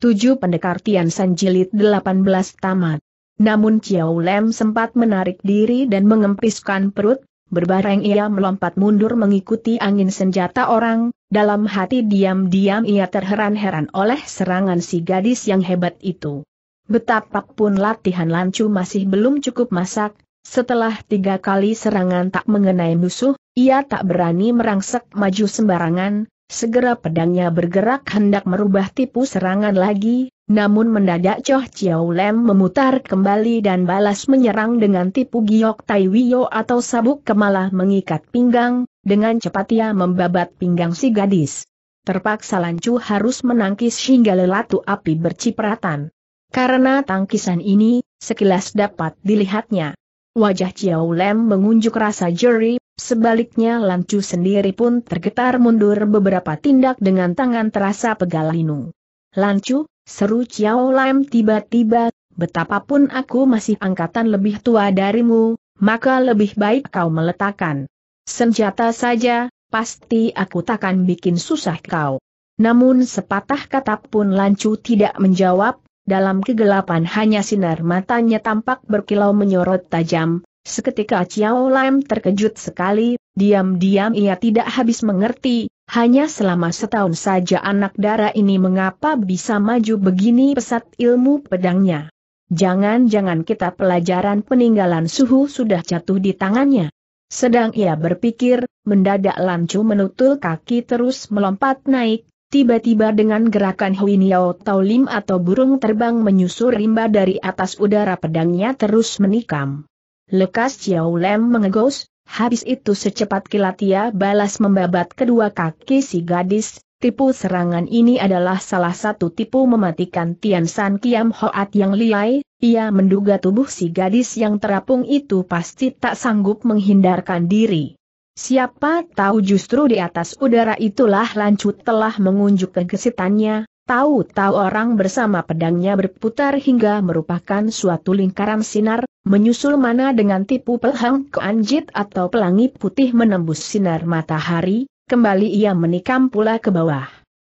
Tujuh pendekar Tian San jilid 18 tamat. Namun Chiao Lem sempat menarik diri dan mengempiskan perut, berbareng ia melompat mundur mengikuti angin senjata orang, dalam hati diam-diam ia terheran-heran oleh serangan si gadis yang hebat itu. Betapapun latihan lancu masih belum cukup masak, setelah tiga kali serangan tak mengenai musuh, ia tak berani merangsek maju sembarangan, Segera pedangnya bergerak hendak merubah tipu serangan lagi, namun mendadak Choh Chiao Lem memutar kembali dan balas menyerang dengan tipu giok tai wiyo atau sabuk kemala mengikat pinggang, dengan cepat ia membabat pinggang si gadis. Terpaksa Lancu harus menangkis hingga lelatu api bercipratan. Karena tangkisan ini, sekilas dapat dilihatnya. Wajah Chiao Lem mengunjuk rasa jeri, sebaliknya Chu sendiri pun tergetar mundur beberapa tindak dengan tangan terasa pegal linu. Chu, seru Chiao Lem tiba-tiba, betapapun aku masih angkatan lebih tua darimu, maka lebih baik kau meletakkan senjata saja, pasti aku takkan bikin susah kau. Namun sepatah kata pun Chu tidak menjawab, dalam kegelapan hanya sinar matanya tampak berkilau menyorot tajam, seketika Chiao Lam terkejut sekali, diam-diam ia tidak habis mengerti, hanya selama setahun saja anak darah ini mengapa bisa maju begini pesat ilmu pedangnya. Jangan-jangan kita pelajaran peninggalan suhu sudah jatuh di tangannya. Sedang ia berpikir, mendadak Lancu menutul kaki terus melompat naik, Tiba-tiba dengan gerakan Hui Niao Tau Lim atau burung terbang menyusur rimba dari atas udara pedangnya terus menikam. Lekas Xiao Lem mengegos, habis itu secepat kilat ia balas membabat kedua kaki si gadis, tipu serangan ini adalah salah satu tipu mematikan Tian San Kiam Hoat yang liai, ia menduga tubuh si gadis yang terapung itu pasti tak sanggup menghindarkan diri siapa tahu justru di atas udara itulah lancut telah mengunjuk kegesitannya, tahu-tahu orang bersama pedangnya berputar hingga merupakan suatu lingkaran sinar, menyusul mana dengan tipu pelhang keanjit atau pelangi putih menembus sinar matahari, kembali ia menikam pula ke bawah.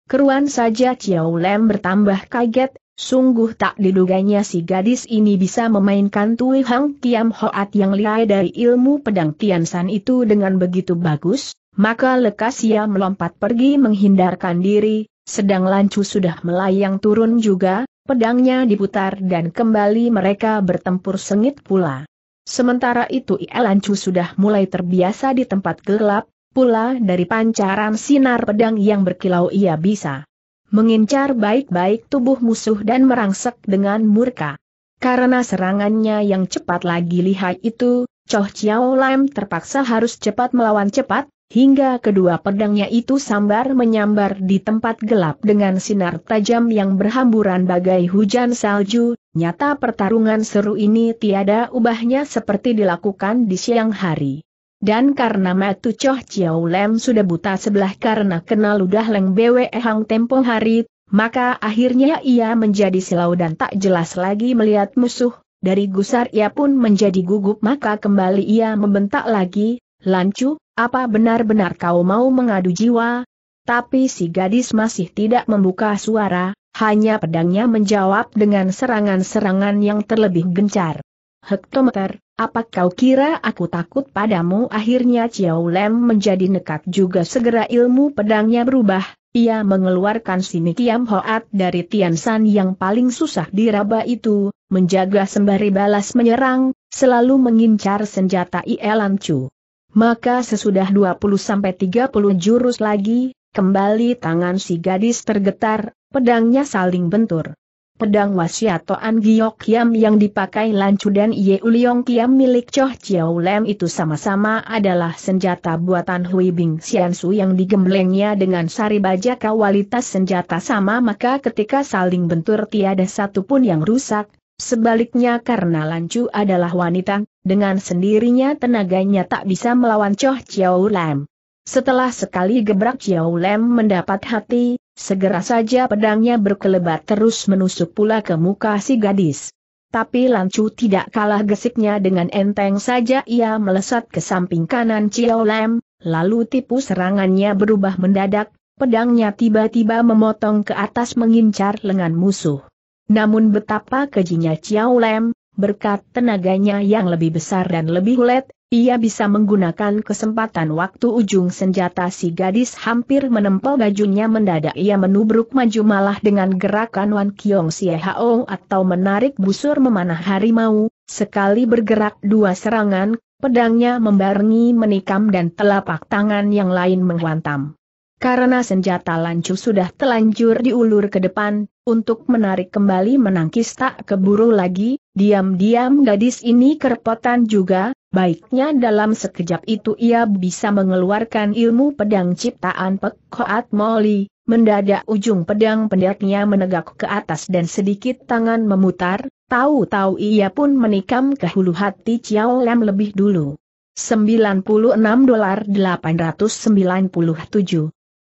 Keruan saja Ciao Lem bertambah kaget, Sungguh tak diduganya si gadis ini bisa memainkan Tui Hang Kiam Hoat yang lihai dari ilmu pedang Tian San itu dengan begitu bagus, maka lekas ia melompat pergi menghindarkan diri, sedang Lancu sudah melayang turun juga, pedangnya diputar dan kembali mereka bertempur sengit pula. Sementara itu Ia Lancu sudah mulai terbiasa di tempat gelap, pula dari pancaran sinar pedang yang berkilau ia bisa mengincar baik-baik tubuh musuh dan merangsek dengan murka. Karena serangannya yang cepat lagi lihai itu, Choh Chiao Lam terpaksa harus cepat melawan cepat, hingga kedua pedangnya itu sambar menyambar di tempat gelap dengan sinar tajam yang berhamburan bagai hujan salju, nyata pertarungan seru ini tiada ubahnya seperti dilakukan di siang hari. Dan karena Matu Choh Chiao Lem sudah buta sebelah karena kenal ludah Leng Bwe Hang tempo hari, maka akhirnya ia menjadi silau dan tak jelas lagi melihat musuh, dari gusar ia pun menjadi gugup maka kembali ia membentak lagi, Lancu, apa benar-benar kau mau mengadu jiwa? Tapi si gadis masih tidak membuka suara, hanya pedangnya menjawab dengan serangan-serangan yang terlebih gencar. Hektometer, apa kau kira aku takut padamu? Akhirnya Chiao Lem menjadi nekat juga segera ilmu pedangnya berubah. Ia mengeluarkan sinikiam Hoat dari Tian San yang paling susah diraba itu, menjaga sembari balas menyerang, selalu mengincar senjata Ielan Chu. Maka sesudah 20-30 jurus lagi, kembali tangan si gadis tergetar, pedangnya saling bentur pedang wasiato An Giok Kiam yang dipakai Lancu dan Ye Uliong Kiam milik Choh Chiao Lem itu sama-sama adalah senjata buatan Hui Bing Xiansu yang digemblengnya dengan sari baja kualitas senjata sama maka ketika saling bentur tiada satupun yang rusak, sebaliknya karena Lancu adalah wanita, dengan sendirinya tenaganya tak bisa melawan Choh Chiao Lem. Setelah sekali gebrak Xiao Lem mendapat hati, segera saja pedangnya berkelebat terus menusuk pula ke muka si gadis. Tapi Lancu tidak kalah gesiknya dengan enteng saja ia melesat ke samping kanan Xiao Lem, lalu tipu serangannya berubah mendadak, pedangnya tiba-tiba memotong ke atas mengincar lengan musuh. Namun betapa kejinya Xiao Lem, berkat tenaganya yang lebih besar dan lebih ulet, ia bisa menggunakan kesempatan waktu ujung senjata si gadis hampir menempel bajunya mendadak ia menubruk maju malah dengan gerakan Wan Kiong Sia atau menarik busur memanah harimau, sekali bergerak dua serangan, pedangnya membarengi menikam dan telapak tangan yang lain menghantam. Karena senjata lancu sudah telanjur diulur ke depan, untuk menarik kembali menangkis tak keburu lagi, diam-diam gadis ini kerepotan juga, baiknya dalam sekejap itu ia bisa mengeluarkan ilmu pedang ciptaan Pek Molly. Moli, mendadak ujung pedang pendeknya menegak ke atas dan sedikit tangan memutar, tahu-tahu ia pun menikam ke hulu hati Chiao Lam lebih dulu. 96 dolar 897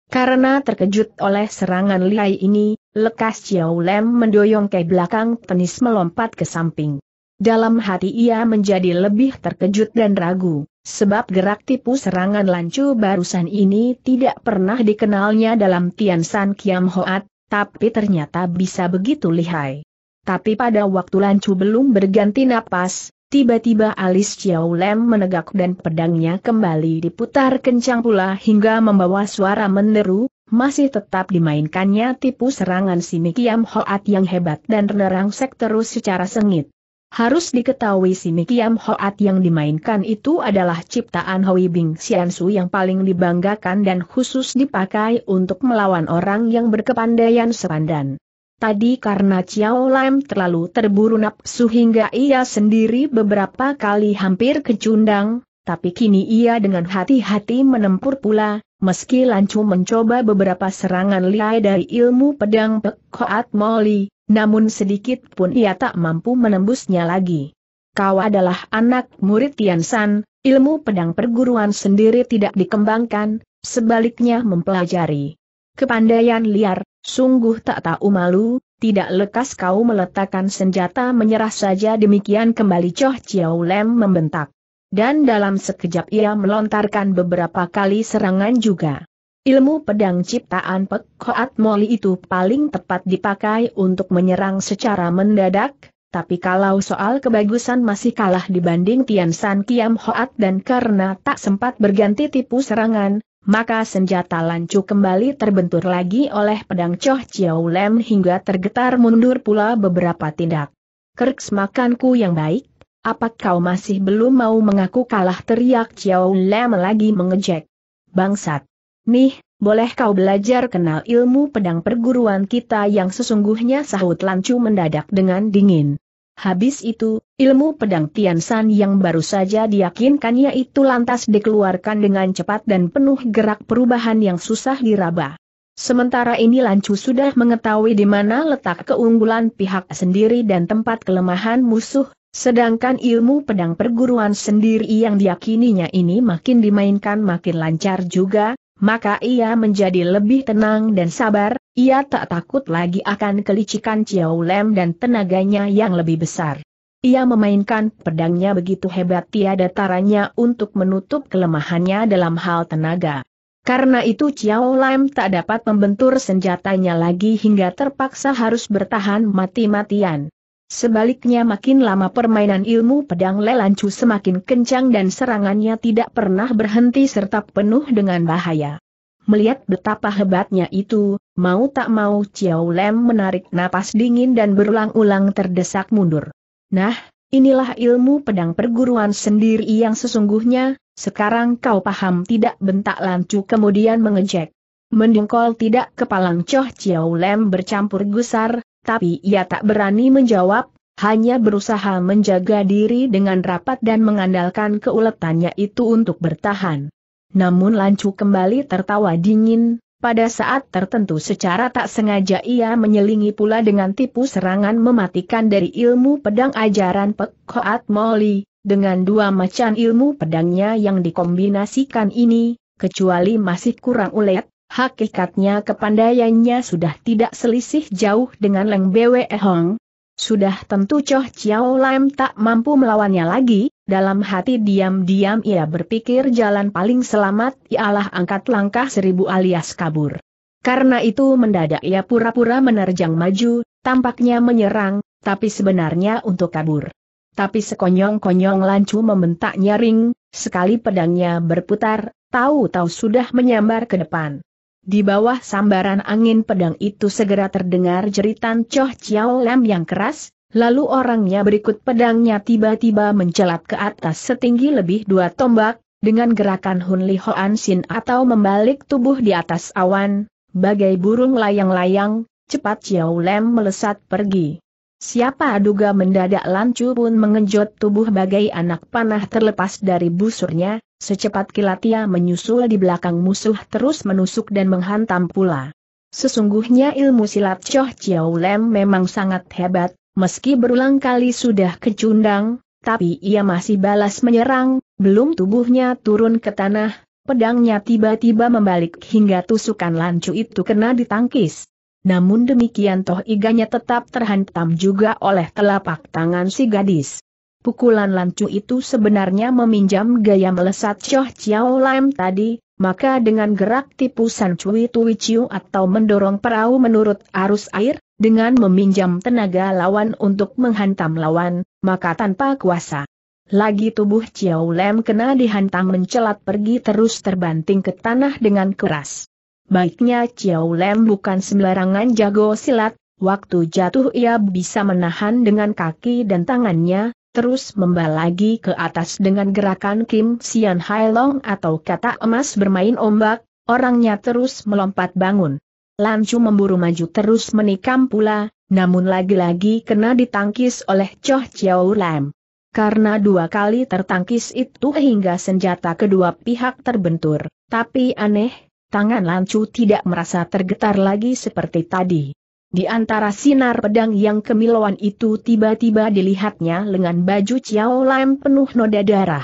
Karena terkejut oleh serangan liai ini, Lekas Xiao Lem mendoyong ke belakang tenis melompat ke samping. Dalam hati ia menjadi lebih terkejut dan ragu, sebab gerak tipu serangan lancu barusan ini tidak pernah dikenalnya dalam Tian San Kiam Hoat, tapi ternyata bisa begitu lihai. Tapi pada waktu lancu belum berganti napas, Tiba-tiba alis Xiao Lem menegak dan pedangnya kembali diputar kencang pula hingga membawa suara meneru masih tetap dimainkannya tipu serangan si Mikiam Hoat yang hebat dan nerangsek terus secara sengit. Harus diketahui si Mikiam Hoat yang dimainkan itu adalah ciptaan Hoi Bing Xiansu yang paling dibanggakan dan khusus dipakai untuk melawan orang yang berkepandaian sepandan. Tadi karena Chiao Lam terlalu terburu nafsu hingga ia sendiri beberapa kali hampir kecundang, tapi kini ia dengan hati-hati menempur pula, meski Lancu mencoba beberapa serangan liai dari ilmu pedang Pekoat Moli, namun sedikit pun ia tak mampu menembusnya lagi. Kau adalah anak murid Tian San, ilmu pedang perguruan sendiri tidak dikembangkan, sebaliknya mempelajari. Kepandaian liar, sungguh tak tahu malu, tidak lekas kau meletakkan senjata menyerah saja demikian kembali Choh Chiao Lem membentak dan dalam sekejap ia melontarkan beberapa kali serangan juga. Ilmu pedang ciptaan Pekoat Koat Moli itu paling tepat dipakai untuk menyerang secara mendadak, tapi kalau soal kebagusan masih kalah dibanding Tian San Kiam Hoat dan karena tak sempat berganti tipu serangan, maka senjata lancu kembali terbentur lagi oleh pedang Choh Chiao Lem hingga tergetar mundur pula beberapa tindak. Kerks makanku yang baik, apa kau masih belum mau mengaku kalah teriak Chiao Lam lagi mengejek? Bangsat! Nih, boleh kau belajar kenal ilmu pedang perguruan kita yang sesungguhnya sahut Lancu mendadak dengan dingin. Habis itu, ilmu pedang Tian San yang baru saja diyakinkannya itu lantas dikeluarkan dengan cepat dan penuh gerak perubahan yang susah diraba. Sementara ini Lancu sudah mengetahui di mana letak keunggulan pihak sendiri dan tempat kelemahan musuh, Sedangkan ilmu pedang perguruan sendiri yang diyakininya ini makin dimainkan makin lancar juga, maka ia menjadi lebih tenang dan sabar, ia tak takut lagi akan kelicikan Ciao Lem dan tenaganya yang lebih besar. Ia memainkan pedangnya begitu hebat tiada taranya untuk menutup kelemahannya dalam hal tenaga. Karena itu Ciao Lam tak dapat membentur senjatanya lagi hingga terpaksa harus bertahan mati-matian. Sebaliknya makin lama permainan ilmu pedang Lelancu semakin kencang dan serangannya tidak pernah berhenti serta penuh dengan bahaya. Melihat betapa hebatnya itu, mau tak mau Chiao Lem menarik napas dingin dan berulang-ulang terdesak mundur. Nah, inilah ilmu pedang perguruan sendiri yang sesungguhnya, sekarang kau paham tidak bentak Lancu kemudian mengejek. Mendengkol tidak kepalang Choh Chiao Lem bercampur gusar, tapi ia tak berani menjawab, hanya berusaha menjaga diri dengan rapat dan mengandalkan keuletannya itu untuk bertahan. Namun Lancu kembali tertawa dingin, pada saat tertentu secara tak sengaja ia menyelingi pula dengan tipu serangan mematikan dari ilmu pedang ajaran Pekhoat Moli, dengan dua macam ilmu pedangnya yang dikombinasikan ini, kecuali masih kurang ulet, Hakikatnya kepandaiannya sudah tidak selisih jauh dengan Leng Bwe Hong. Sudah tentu Choh Chiao Lam tak mampu melawannya lagi, dalam hati diam-diam ia berpikir jalan paling selamat ialah angkat langkah seribu alias kabur. Karena itu mendadak ia pura-pura menerjang maju, tampaknya menyerang, tapi sebenarnya untuk kabur. Tapi sekonyong-konyong Lancu membentak nyaring, sekali pedangnya berputar, tahu-tahu sudah menyambar ke depan. Di bawah sambaran angin pedang itu segera terdengar jeritan Choh Chiao Lam yang keras, lalu orangnya berikut pedangnya tiba-tiba mencelat ke atas setinggi lebih dua tombak, dengan gerakan Hun Li Hoan Sin atau membalik tubuh di atas awan, bagai burung layang-layang, cepat Chiao Lam melesat pergi. Siapa aduga mendadak Lancu pun mengejut tubuh bagai anak panah terlepas dari busurnya, Secepat kilat ia menyusul di belakang musuh terus menusuk dan menghantam pula. Sesungguhnya ilmu silat Choh Chiao Lem memang sangat hebat, meski berulang kali sudah kecundang, tapi ia masih balas menyerang, belum tubuhnya turun ke tanah, pedangnya tiba-tiba membalik hingga tusukan lancu itu kena ditangkis. Namun demikian toh iganya tetap terhantam juga oleh telapak tangan si gadis pukulan lancu itu sebenarnya meminjam gaya melesat Choh Chiao Lam tadi, maka dengan gerak tipu San Cui Tui Chiu atau mendorong perahu menurut arus air, dengan meminjam tenaga lawan untuk menghantam lawan, maka tanpa kuasa. Lagi tubuh Chiao Lam kena dihantam mencelat pergi terus terbanting ke tanah dengan keras. Baiknya Chiao Lam bukan sembarangan jago silat, waktu jatuh ia bisa menahan dengan kaki dan tangannya, terus membal lagi ke atas dengan gerakan Kim Sian Hai Long atau kata emas bermain ombak, orangnya terus melompat bangun. Chu memburu maju terus menikam pula, namun lagi-lagi kena ditangkis oleh Choh Chiao Lam. Karena dua kali tertangkis itu hingga senjata kedua pihak terbentur, tapi aneh, tangan Chu tidak merasa tergetar lagi seperti tadi. Di antara sinar pedang yang kemiluan itu tiba-tiba dilihatnya lengan baju Chiao Lam penuh noda darah.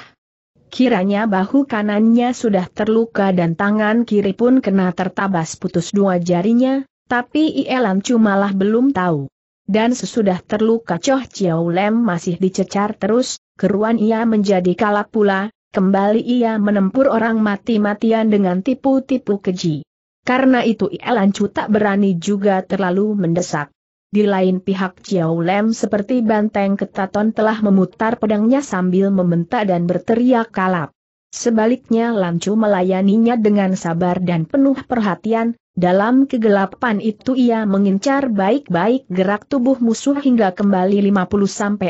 Kiranya bahu kanannya sudah terluka dan tangan kiri pun kena tertabas putus dua jarinya, tapi Ielan cumalah belum tahu. Dan sesudah terluka Choh Chiao Lam masih dicecar terus, keruan ia menjadi kalap pula, kembali ia menempur orang mati-matian dengan tipu-tipu keji. Karena itu Ialancu tak berani juga terlalu mendesak. Di lain pihak Chiao Lem seperti banteng ketaton telah memutar pedangnya sambil membentak dan berteriak kalap. Sebaliknya Lancu melayaninya dengan sabar dan penuh perhatian, dalam kegelapan itu ia mengincar baik-baik gerak tubuh musuh hingga kembali 50-60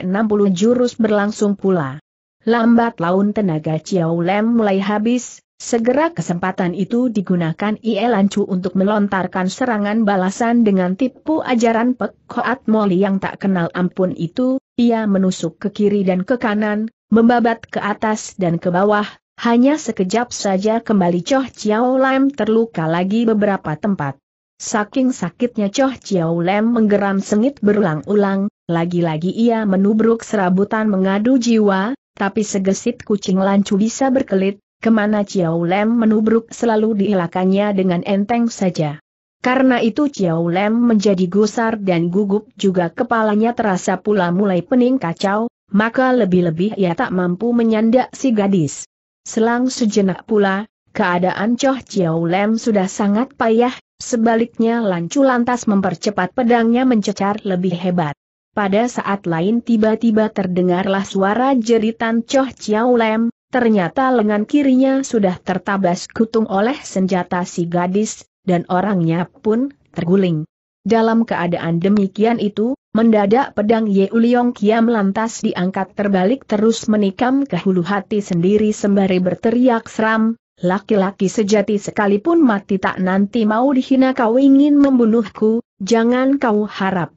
jurus berlangsung pula. Lambat laun tenaga Chiao Lem mulai habis, Segera kesempatan itu digunakan Ie Lancu untuk melontarkan serangan balasan dengan tipu ajaran Pek Moli yang tak kenal ampun itu, ia menusuk ke kiri dan ke kanan, membabat ke atas dan ke bawah, hanya sekejap saja kembali Choh Chiao Lam terluka lagi beberapa tempat. Saking sakitnya Choh Chiao Lam menggeram sengit berulang-ulang, lagi-lagi ia menubruk serabutan mengadu jiwa, tapi segesit kucing lancu bisa berkelit, Kemana Chiao Lem menubruk selalu diilakannya dengan enteng saja. Karena itu Chiao Lem menjadi gusar dan gugup juga kepalanya terasa pula mulai pening kacau, maka lebih-lebih ia tak mampu menyandak si gadis. Selang sejenak pula, keadaan Choh Chiao Lem sudah sangat payah, sebaliknya Lancu lantas mempercepat pedangnya mencecar lebih hebat. Pada saat lain tiba-tiba terdengarlah suara jeritan Choh Chiao Lem, Ternyata lengan kirinya sudah tertabas kutung oleh senjata si gadis, dan orangnya pun terguling. Dalam keadaan demikian itu, mendadak pedang Ye Uliong Kiam lantas diangkat terbalik terus menikam ke hulu hati sendiri sembari berteriak seram, laki-laki sejati sekalipun mati tak nanti mau dihina kau ingin membunuhku, jangan kau harap.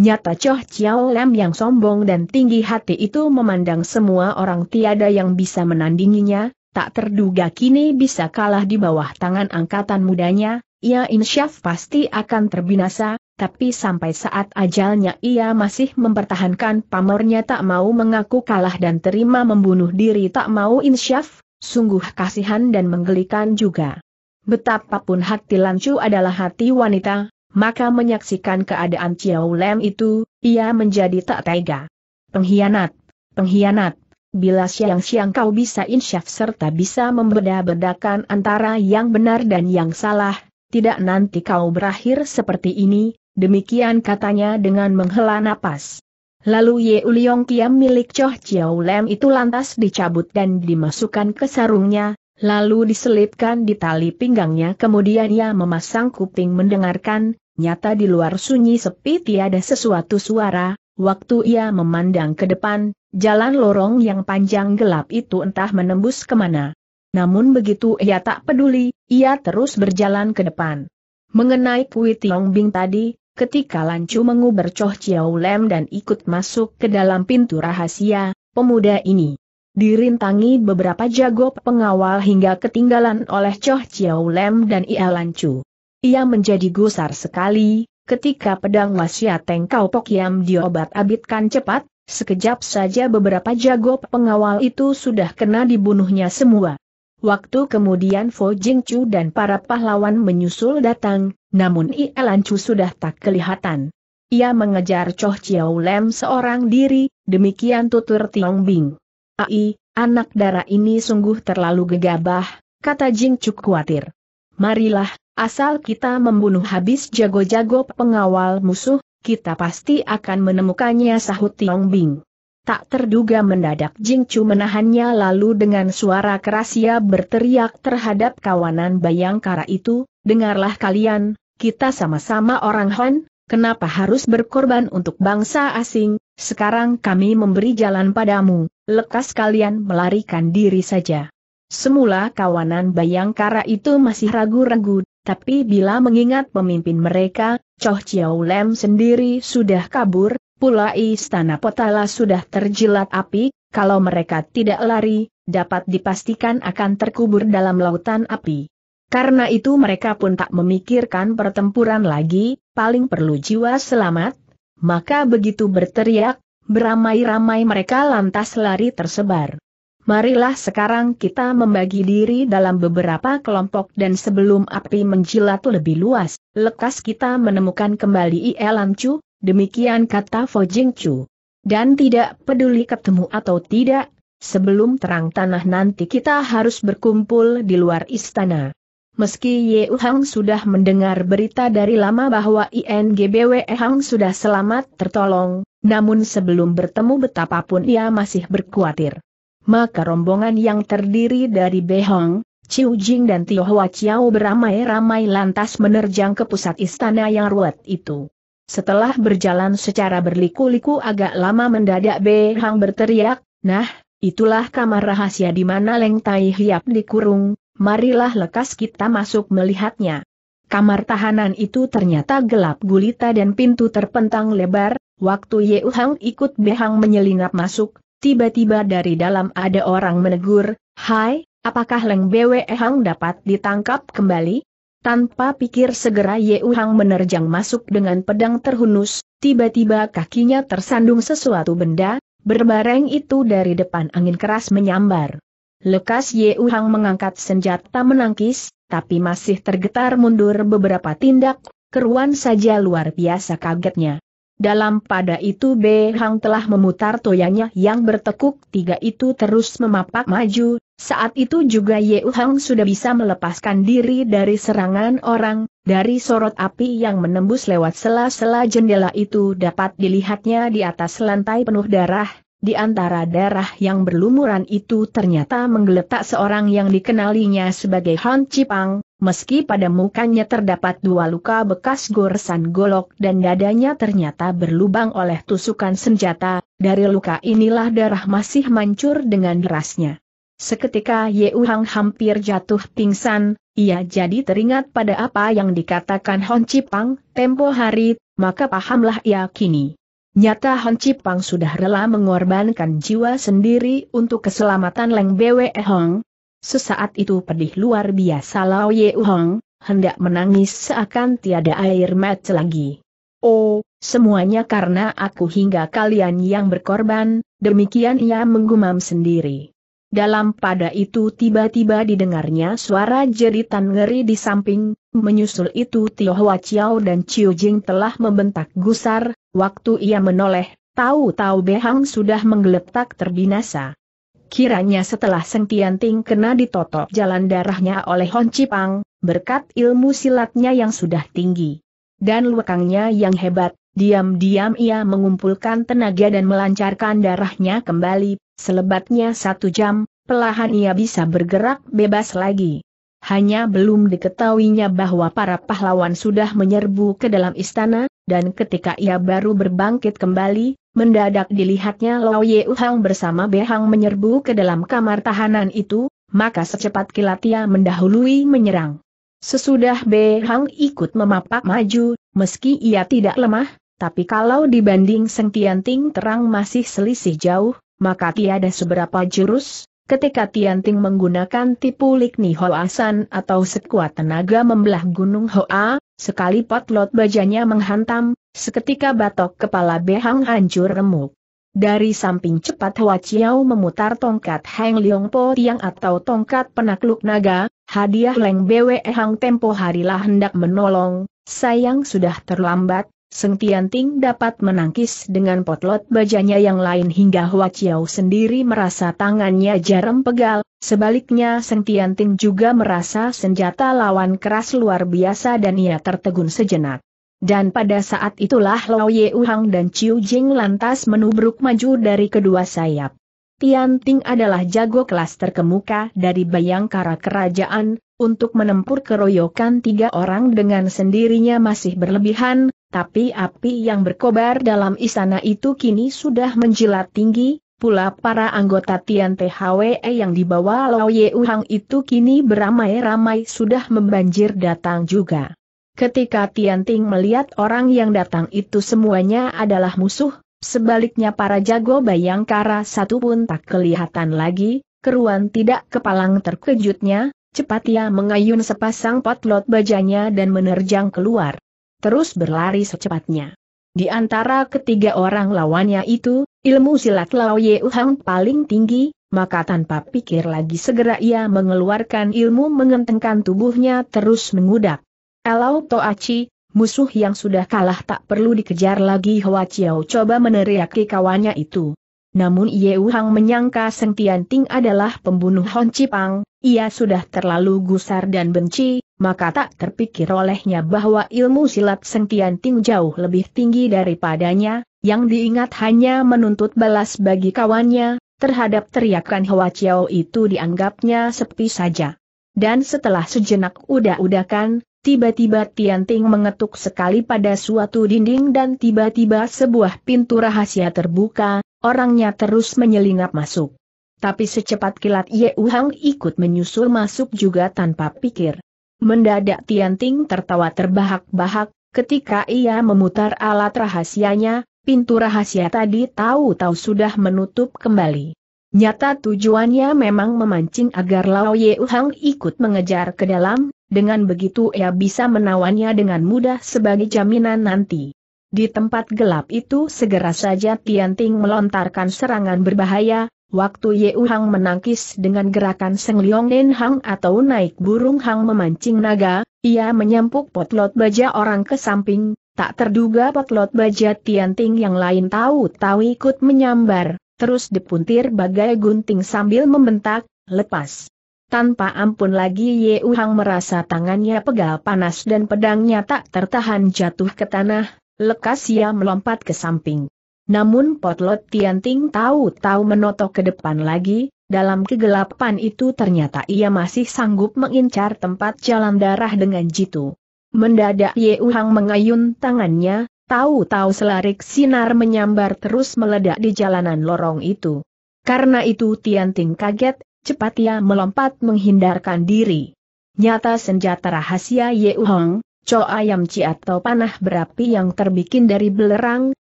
Nyata Choh Chiao Lam yang sombong dan tinggi hati itu memandang semua orang tiada yang bisa menandinginya, tak terduga kini bisa kalah di bawah tangan angkatan mudanya, ia insyaf pasti akan terbinasa, tapi sampai saat ajalnya ia masih mempertahankan pamornya tak mau mengaku kalah dan terima membunuh diri tak mau insyaf, sungguh kasihan dan menggelikan juga. Betapapun hati Lancu adalah hati wanita, maka menyaksikan keadaan Chiao Lem itu, ia menjadi tak tega. Pengkhianat, pengkhianat, bila siang-siang kau bisa insyaf serta bisa membeda-bedakan antara yang benar dan yang salah, tidak nanti kau berakhir seperti ini, demikian katanya dengan menghela napas. Lalu Ye Uliong Kiam milik Choh Chiao Lem itu lantas dicabut dan dimasukkan ke sarungnya, lalu diselipkan di tali pinggangnya kemudian ia memasang kuping mendengarkan, nyata di luar sunyi sepi tiada sesuatu suara, waktu ia memandang ke depan, jalan lorong yang panjang gelap itu entah menembus kemana. Namun begitu ia tak peduli, ia terus berjalan ke depan. Mengenai Kui Tiong Bing tadi, ketika Lancu menguber Choh Chiao Lem dan ikut masuk ke dalam pintu rahasia, pemuda ini dirintangi beberapa jago pengawal hingga ketinggalan oleh Choh Chiao Lem dan Ia Lancu. Ia menjadi gusar sekali, ketika pedang wasiat Tengkau Pok Yam diobat-abitkan cepat, sekejap saja beberapa jago pengawal itu sudah kena dibunuhnya semua. Waktu kemudian Fo Chu dan para pahlawan menyusul datang, namun Ia Lancu sudah tak kelihatan. Ia mengejar Choh Chiao Lem seorang diri, demikian tutur Tiong Bing. Ai, anak darah ini sungguh terlalu gegabah, kata Jing Cuk khawatir. Marilah, asal kita membunuh habis jago-jago pengawal musuh, kita pasti akan menemukannya sahut Tiong Bing. Tak terduga mendadak Jing Chu menahannya lalu dengan suara keras ia berteriak terhadap kawanan Bayangkara itu, dengarlah kalian, kita sama-sama orang Han, kenapa harus berkorban untuk bangsa asing, sekarang kami memberi jalan padamu, lekas kalian melarikan diri saja. Semula kawanan Bayangkara itu masih ragu-ragu, tapi bila mengingat pemimpin mereka, Choh Chiao Lem sendiri sudah kabur, pula istana Potala sudah terjilat api, kalau mereka tidak lari, dapat dipastikan akan terkubur dalam lautan api. Karena itu mereka pun tak memikirkan pertempuran lagi, paling perlu jiwa selamat, maka begitu berteriak, Beramai-ramai mereka lantas lari tersebar. Marilah sekarang kita membagi diri dalam beberapa kelompok dan sebelum api menjilat lebih luas, lekas kita menemukan kembali ielan chu. demikian kata Fo chu. Dan tidak peduli ketemu atau tidak, sebelum terang tanah nanti kita harus berkumpul di luar istana. Meski Ye Hang sudah mendengar berita dari lama bahwa INGBW Hang sudah selamat tertolong, namun sebelum bertemu betapapun ia masih berkuatir. Maka rombongan yang terdiri dari Behong, Ciujing Jing dan Tio Hua Chiao beramai-ramai lantas menerjang ke pusat istana yang ruwet itu. Setelah berjalan secara berliku-liku agak lama mendadak Behang berteriak, Nah, itulah kamar rahasia di mana Leng Tai Hiap dikurung, marilah lekas kita masuk melihatnya. Kamar tahanan itu ternyata gelap gulita dan pintu terpentang lebar, waktu Ye Uhang ikut Behang menyelinap masuk, tiba-tiba dari dalam ada orang menegur, Hai, apakah Leng Bwe Hang dapat ditangkap kembali? Tanpa pikir segera Ye Uhang menerjang masuk dengan pedang terhunus, tiba-tiba kakinya tersandung sesuatu benda, berbareng itu dari depan angin keras menyambar. Lekas Ye Uhang mengangkat senjata menangkis, tapi masih tergetar mundur beberapa tindak, keruan saja luar biasa kagetnya. Dalam pada itu Behang telah memutar toyanya yang bertekuk tiga itu terus memapak maju, saat itu juga Ye Hang sudah bisa melepaskan diri dari serangan orang, dari sorot api yang menembus lewat sela-sela jendela itu dapat dilihatnya di atas lantai penuh darah, di antara darah yang berlumuran itu ternyata menggeletak seorang yang dikenalinya sebagai Han Cipang, meski pada mukanya terdapat dua luka bekas goresan golok dan dadanya ternyata berlubang oleh tusukan senjata, dari luka inilah darah masih mancur dengan derasnya. Seketika Ye Uhang hampir jatuh pingsan, ia jadi teringat pada apa yang dikatakan Hon Cipang, tempo hari, maka pahamlah ia kini. Nyata Han Cipang sudah rela mengorbankan jiwa sendiri untuk keselamatan Leng Bwe Hong. Sesaat itu pedih luar biasa Lao Ye Hong, hendak menangis seakan tiada air mata lagi. Oh, semuanya karena aku hingga kalian yang berkorban, demikian ia menggumam sendiri. Dalam pada itu tiba-tiba didengarnya suara jeritan ngeri di samping, Menyusul itu Tio Hwa Chiao dan Chiu Jing telah membentak gusar, waktu ia menoleh, tahu-tahu Behang sudah menggeletak terbinasa. Kiranya setelah Seng ting kena ditotok jalan darahnya oleh Hon Cipang, berkat ilmu silatnya yang sudah tinggi. Dan lekangnya yang hebat, diam-diam ia mengumpulkan tenaga dan melancarkan darahnya kembali, selebatnya satu jam, pelahan ia bisa bergerak bebas lagi. Hanya belum diketahuinya bahwa para pahlawan sudah menyerbu ke dalam istana, dan ketika ia baru berbangkit kembali, mendadak dilihatnya Lao Ye Uhang bersama Behang menyerbu ke dalam kamar tahanan itu, maka secepat kilat ia mendahului menyerang. Sesudah Behang ikut memapak maju, meski ia tidak lemah, tapi kalau dibanding Seng Ting terang masih selisih jauh, maka tiada seberapa jurus, ketika Tian Ting menggunakan tipu likni Hoasan atau sekuat tenaga membelah gunung Hoa, sekali potlot bajanya menghantam, seketika batok kepala Behang hancur remuk. Dari samping cepat Hua Chiao memutar tongkat Heng Leong Po Tiang atau tongkat penakluk naga, hadiah Leng Bwe Hang tempo harilah hendak menolong, sayang sudah terlambat, Seng Tianting dapat menangkis dengan potlot bajanya yang lain hingga Hua Chiao sendiri merasa tangannya jarum pegal, sebaliknya Seng Tianting juga merasa senjata lawan keras luar biasa dan ia tertegun sejenak. Dan pada saat itulah Lao Ye Uhang dan Chiu Jing lantas menubruk maju dari kedua sayap. Tian Ting adalah jago kelas terkemuka dari bayangkara kerajaan, untuk menempur keroyokan tiga orang dengan sendirinya masih berlebihan, tapi api yang berkobar dalam istana itu kini sudah menjilat tinggi, pula para anggota Tian THWE yang dibawa Lao Ye Uhang itu kini beramai-ramai sudah membanjir datang juga. Ketika Tian Ting melihat orang yang datang itu semuanya adalah musuh, sebaliknya para jago bayangkara satu pun tak kelihatan lagi, keruan tidak kepalang terkejutnya, cepat ia mengayun sepasang potlot bajanya dan menerjang keluar terus berlari secepatnya. Di antara ketiga orang lawannya itu, ilmu silat Lao Ye Uhang paling tinggi, maka tanpa pikir lagi segera ia mengeluarkan ilmu mengentengkan tubuhnya terus mengudak. Elau Toachi, musuh yang sudah kalah tak perlu dikejar lagi Hwa Chiao coba meneriaki kawannya itu. Namun Ye Uhang menyangka Seng Tian Ting adalah pembunuh Hon Cipang, ia sudah terlalu gusar dan benci, maka tak terpikir olehnya bahwa ilmu silat sentianting jauh lebih tinggi daripadanya, yang diingat hanya menuntut balas bagi kawannya, terhadap teriakan hua Chiao itu dianggapnya sepi saja. Dan setelah sejenak udah-udakan, tiba-tiba Tianting mengetuk sekali pada suatu dinding dan tiba-tiba sebuah pintu rahasia terbuka, orangnya terus menyelinap masuk. Tapi secepat kilat Ye Uhang ikut menyusul masuk juga tanpa pikir. Mendadak Tian Ting tertawa terbahak-bahak, ketika ia memutar alat rahasianya, pintu rahasia tadi tahu-tahu sudah menutup kembali. Nyata tujuannya memang memancing agar Lao Ye Uhang ikut mengejar ke dalam, dengan begitu ia bisa menawannya dengan mudah sebagai jaminan nanti. Di tempat gelap itu segera saja Tian Ting melontarkan serangan berbahaya, Waktu Ye Hang menangkis dengan gerakan Seng Liong Nen Hang atau naik burung Hang memancing naga, ia menyempuk potlot baja orang ke samping, tak terduga potlot baja Tianting yang lain tahu-tahu ikut menyambar, terus dipuntir bagai gunting sambil membentak, lepas. Tanpa ampun lagi Ye Hang merasa tangannya pegal panas dan pedangnya tak tertahan jatuh ke tanah, lekas ia melompat ke samping. Namun Potlot Tianting tahu-tahu menotok ke depan lagi, dalam kegelapan itu ternyata ia masih sanggup mengincar tempat jalan darah dengan jitu. Mendadak Ye Uhang mengayun tangannya, tahu-tahu selarik sinar menyambar terus meledak di jalanan lorong itu. Karena itu Tianting kaget, cepat ia melompat menghindarkan diri. Nyata senjata rahasia Ye Uhang, co ayam ci atau panah berapi yang terbikin dari belerang,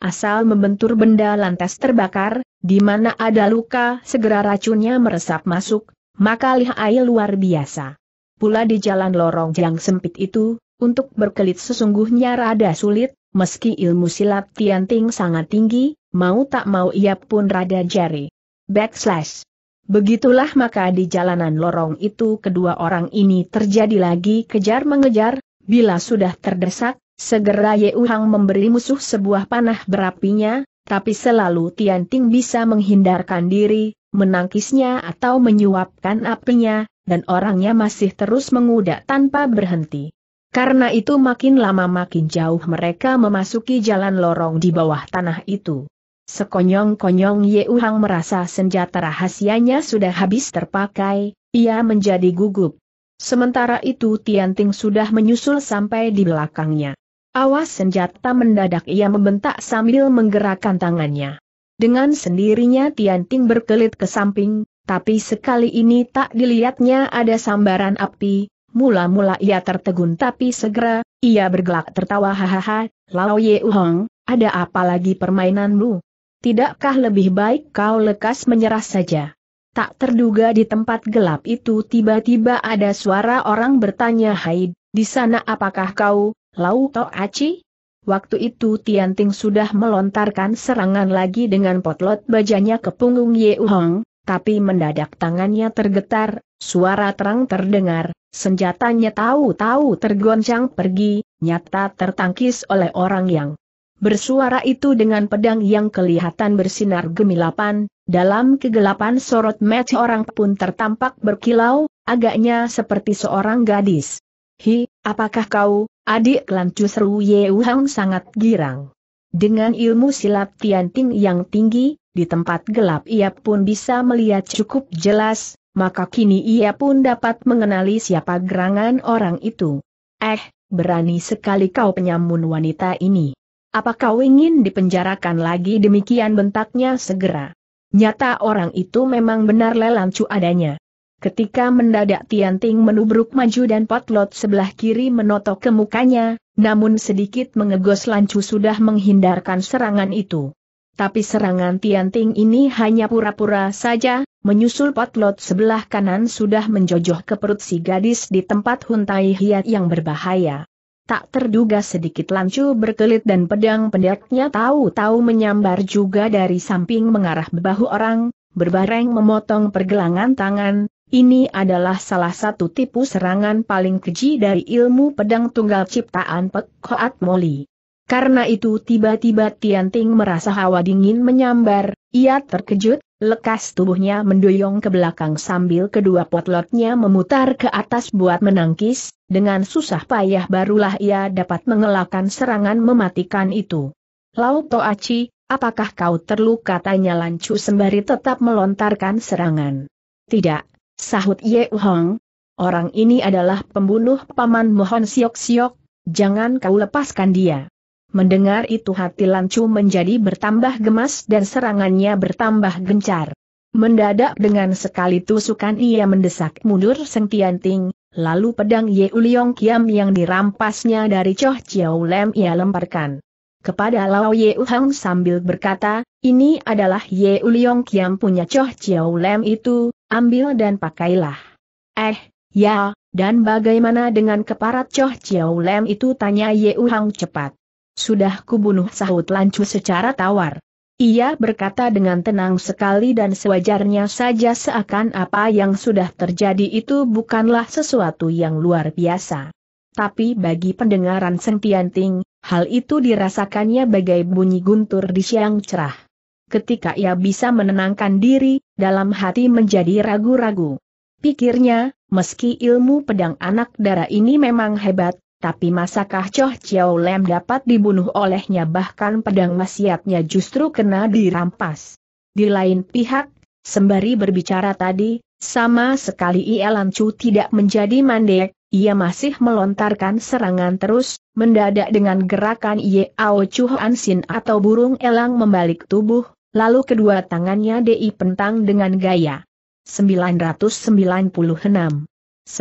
asal membentur benda lantas terbakar, di mana ada luka segera racunnya meresap masuk, maka air luar biasa. Pula di jalan lorong yang sempit itu, untuk berkelit sesungguhnya rada sulit, meski ilmu silat Tianting sangat tinggi, mau tak mau ia pun rada jari. Backslash. Begitulah maka di jalanan lorong itu kedua orang ini terjadi lagi kejar-mengejar, Bila sudah terdesak, segera Ye Uhang memberi musuh sebuah panah berapinya, tapi selalu Tian Ting bisa menghindarkan diri, menangkisnya atau menyuapkan apinya, dan orangnya masih terus mengudak tanpa berhenti. Karena itu makin lama makin jauh mereka memasuki jalan lorong di bawah tanah itu. Sekonyong-konyong Ye Uhang merasa senjata rahasianya sudah habis terpakai, ia menjadi gugup. Sementara itu Tian Ting sudah menyusul sampai di belakangnya. Awas senjata mendadak ia membentak sambil menggerakkan tangannya. Dengan sendirinya Tian Ting berkelit ke samping, tapi sekali ini tak dilihatnya ada sambaran api, mula-mula ia tertegun tapi segera, ia bergelak tertawa hahaha, Lao Ye Uhong, ada apa lagi permainanmu? Tidakkah lebih baik kau lekas menyerah saja? Tak terduga di tempat gelap itu tiba-tiba ada suara orang bertanya Hai, di sana apakah kau, Lau To Aci? Waktu itu Tian Ting sudah melontarkan serangan lagi dengan potlot bajanya ke punggung Ye Hong, tapi mendadak tangannya tergetar, suara terang terdengar, senjatanya tahu-tahu tergoncang pergi, nyata tertangkis oleh orang yang bersuara itu dengan pedang yang kelihatan bersinar gemilapan, dalam kegelapan sorot match orang pun tertampak berkilau, agaknya seperti seorang gadis. Hi, apakah kau, adik Lancu Seru Yeuhang sangat girang. Dengan ilmu silat Tianting yang tinggi, di tempat gelap ia pun bisa melihat cukup jelas, maka kini ia pun dapat mengenali siapa gerangan orang itu. Eh, berani sekali kau penyamun wanita ini. Apa kau ingin dipenjarakan lagi demikian bentaknya segera? Nyata orang itu memang benar lelancu adanya. Ketika mendadak Tianting menubruk maju dan potlot sebelah kiri menotok ke mukanya, namun sedikit mengegos lancu sudah menghindarkan serangan itu. Tapi serangan Tianting ini hanya pura-pura saja, menyusul potlot sebelah kanan sudah menjojoh ke perut si gadis di tempat huntai hiat yang berbahaya. Tak terduga sedikit lancu berkelit dan pedang pendeknya tahu-tahu menyambar juga dari samping mengarah bahu orang, berbareng memotong pergelangan tangan, ini adalah salah satu tipu serangan paling keji dari ilmu pedang tunggal ciptaan Pek Koat Moli. Karena itu tiba-tiba Tian Ting merasa hawa dingin menyambar, ia terkejut, lekas tubuhnya mendoyong ke belakang sambil kedua potlotnya memutar ke atas buat menangkis, dengan susah payah barulah ia dapat mengelakkan serangan mematikan itu. Lau Aci, apakah kau terluka tanya Lancu sembari tetap melontarkan serangan. Tidak, sahut Ye Hong. Orang ini adalah pembunuh paman Mohon Siok Siok, jangan kau lepaskan dia. Mendengar itu hati Lancu menjadi bertambah gemas dan serangannya bertambah gencar. Mendadak dengan sekali tusukan ia mendesak mundur Seng lalu pedang Ye Uliong Kiam yang dirampasnya dari Choh Chiao Lem ia lemparkan. Kepada Lao Ye Uhang sambil berkata, ini adalah Ye Uliong Kiam punya Choh Chiao Lem itu, ambil dan pakailah. Eh, ya, dan bagaimana dengan keparat Choh Chiao Lem itu tanya Ye Uhang cepat. Sudah kubunuh sahut Lancu secara tawar. Ia berkata dengan tenang sekali dan sewajarnya saja seakan apa yang sudah terjadi itu bukanlah sesuatu yang luar biasa. Tapi bagi pendengaran Sentianting, hal itu dirasakannya bagai bunyi guntur di siang cerah. Ketika ia bisa menenangkan diri, dalam hati menjadi ragu-ragu. Pikirnya, meski ilmu pedang anak darah ini memang hebat, tapi masakah Choh Chiao Lem dapat dibunuh olehnya bahkan pedang masyiatnya justru kena dirampas. Di lain pihak, sembari berbicara tadi, sama sekali Ielan Chu tidak menjadi mandek, ia masih melontarkan serangan terus, mendadak dengan gerakan Ao Chu Sin atau burung elang membalik tubuh, lalu kedua tangannya Di pentang dengan gaya. 996 907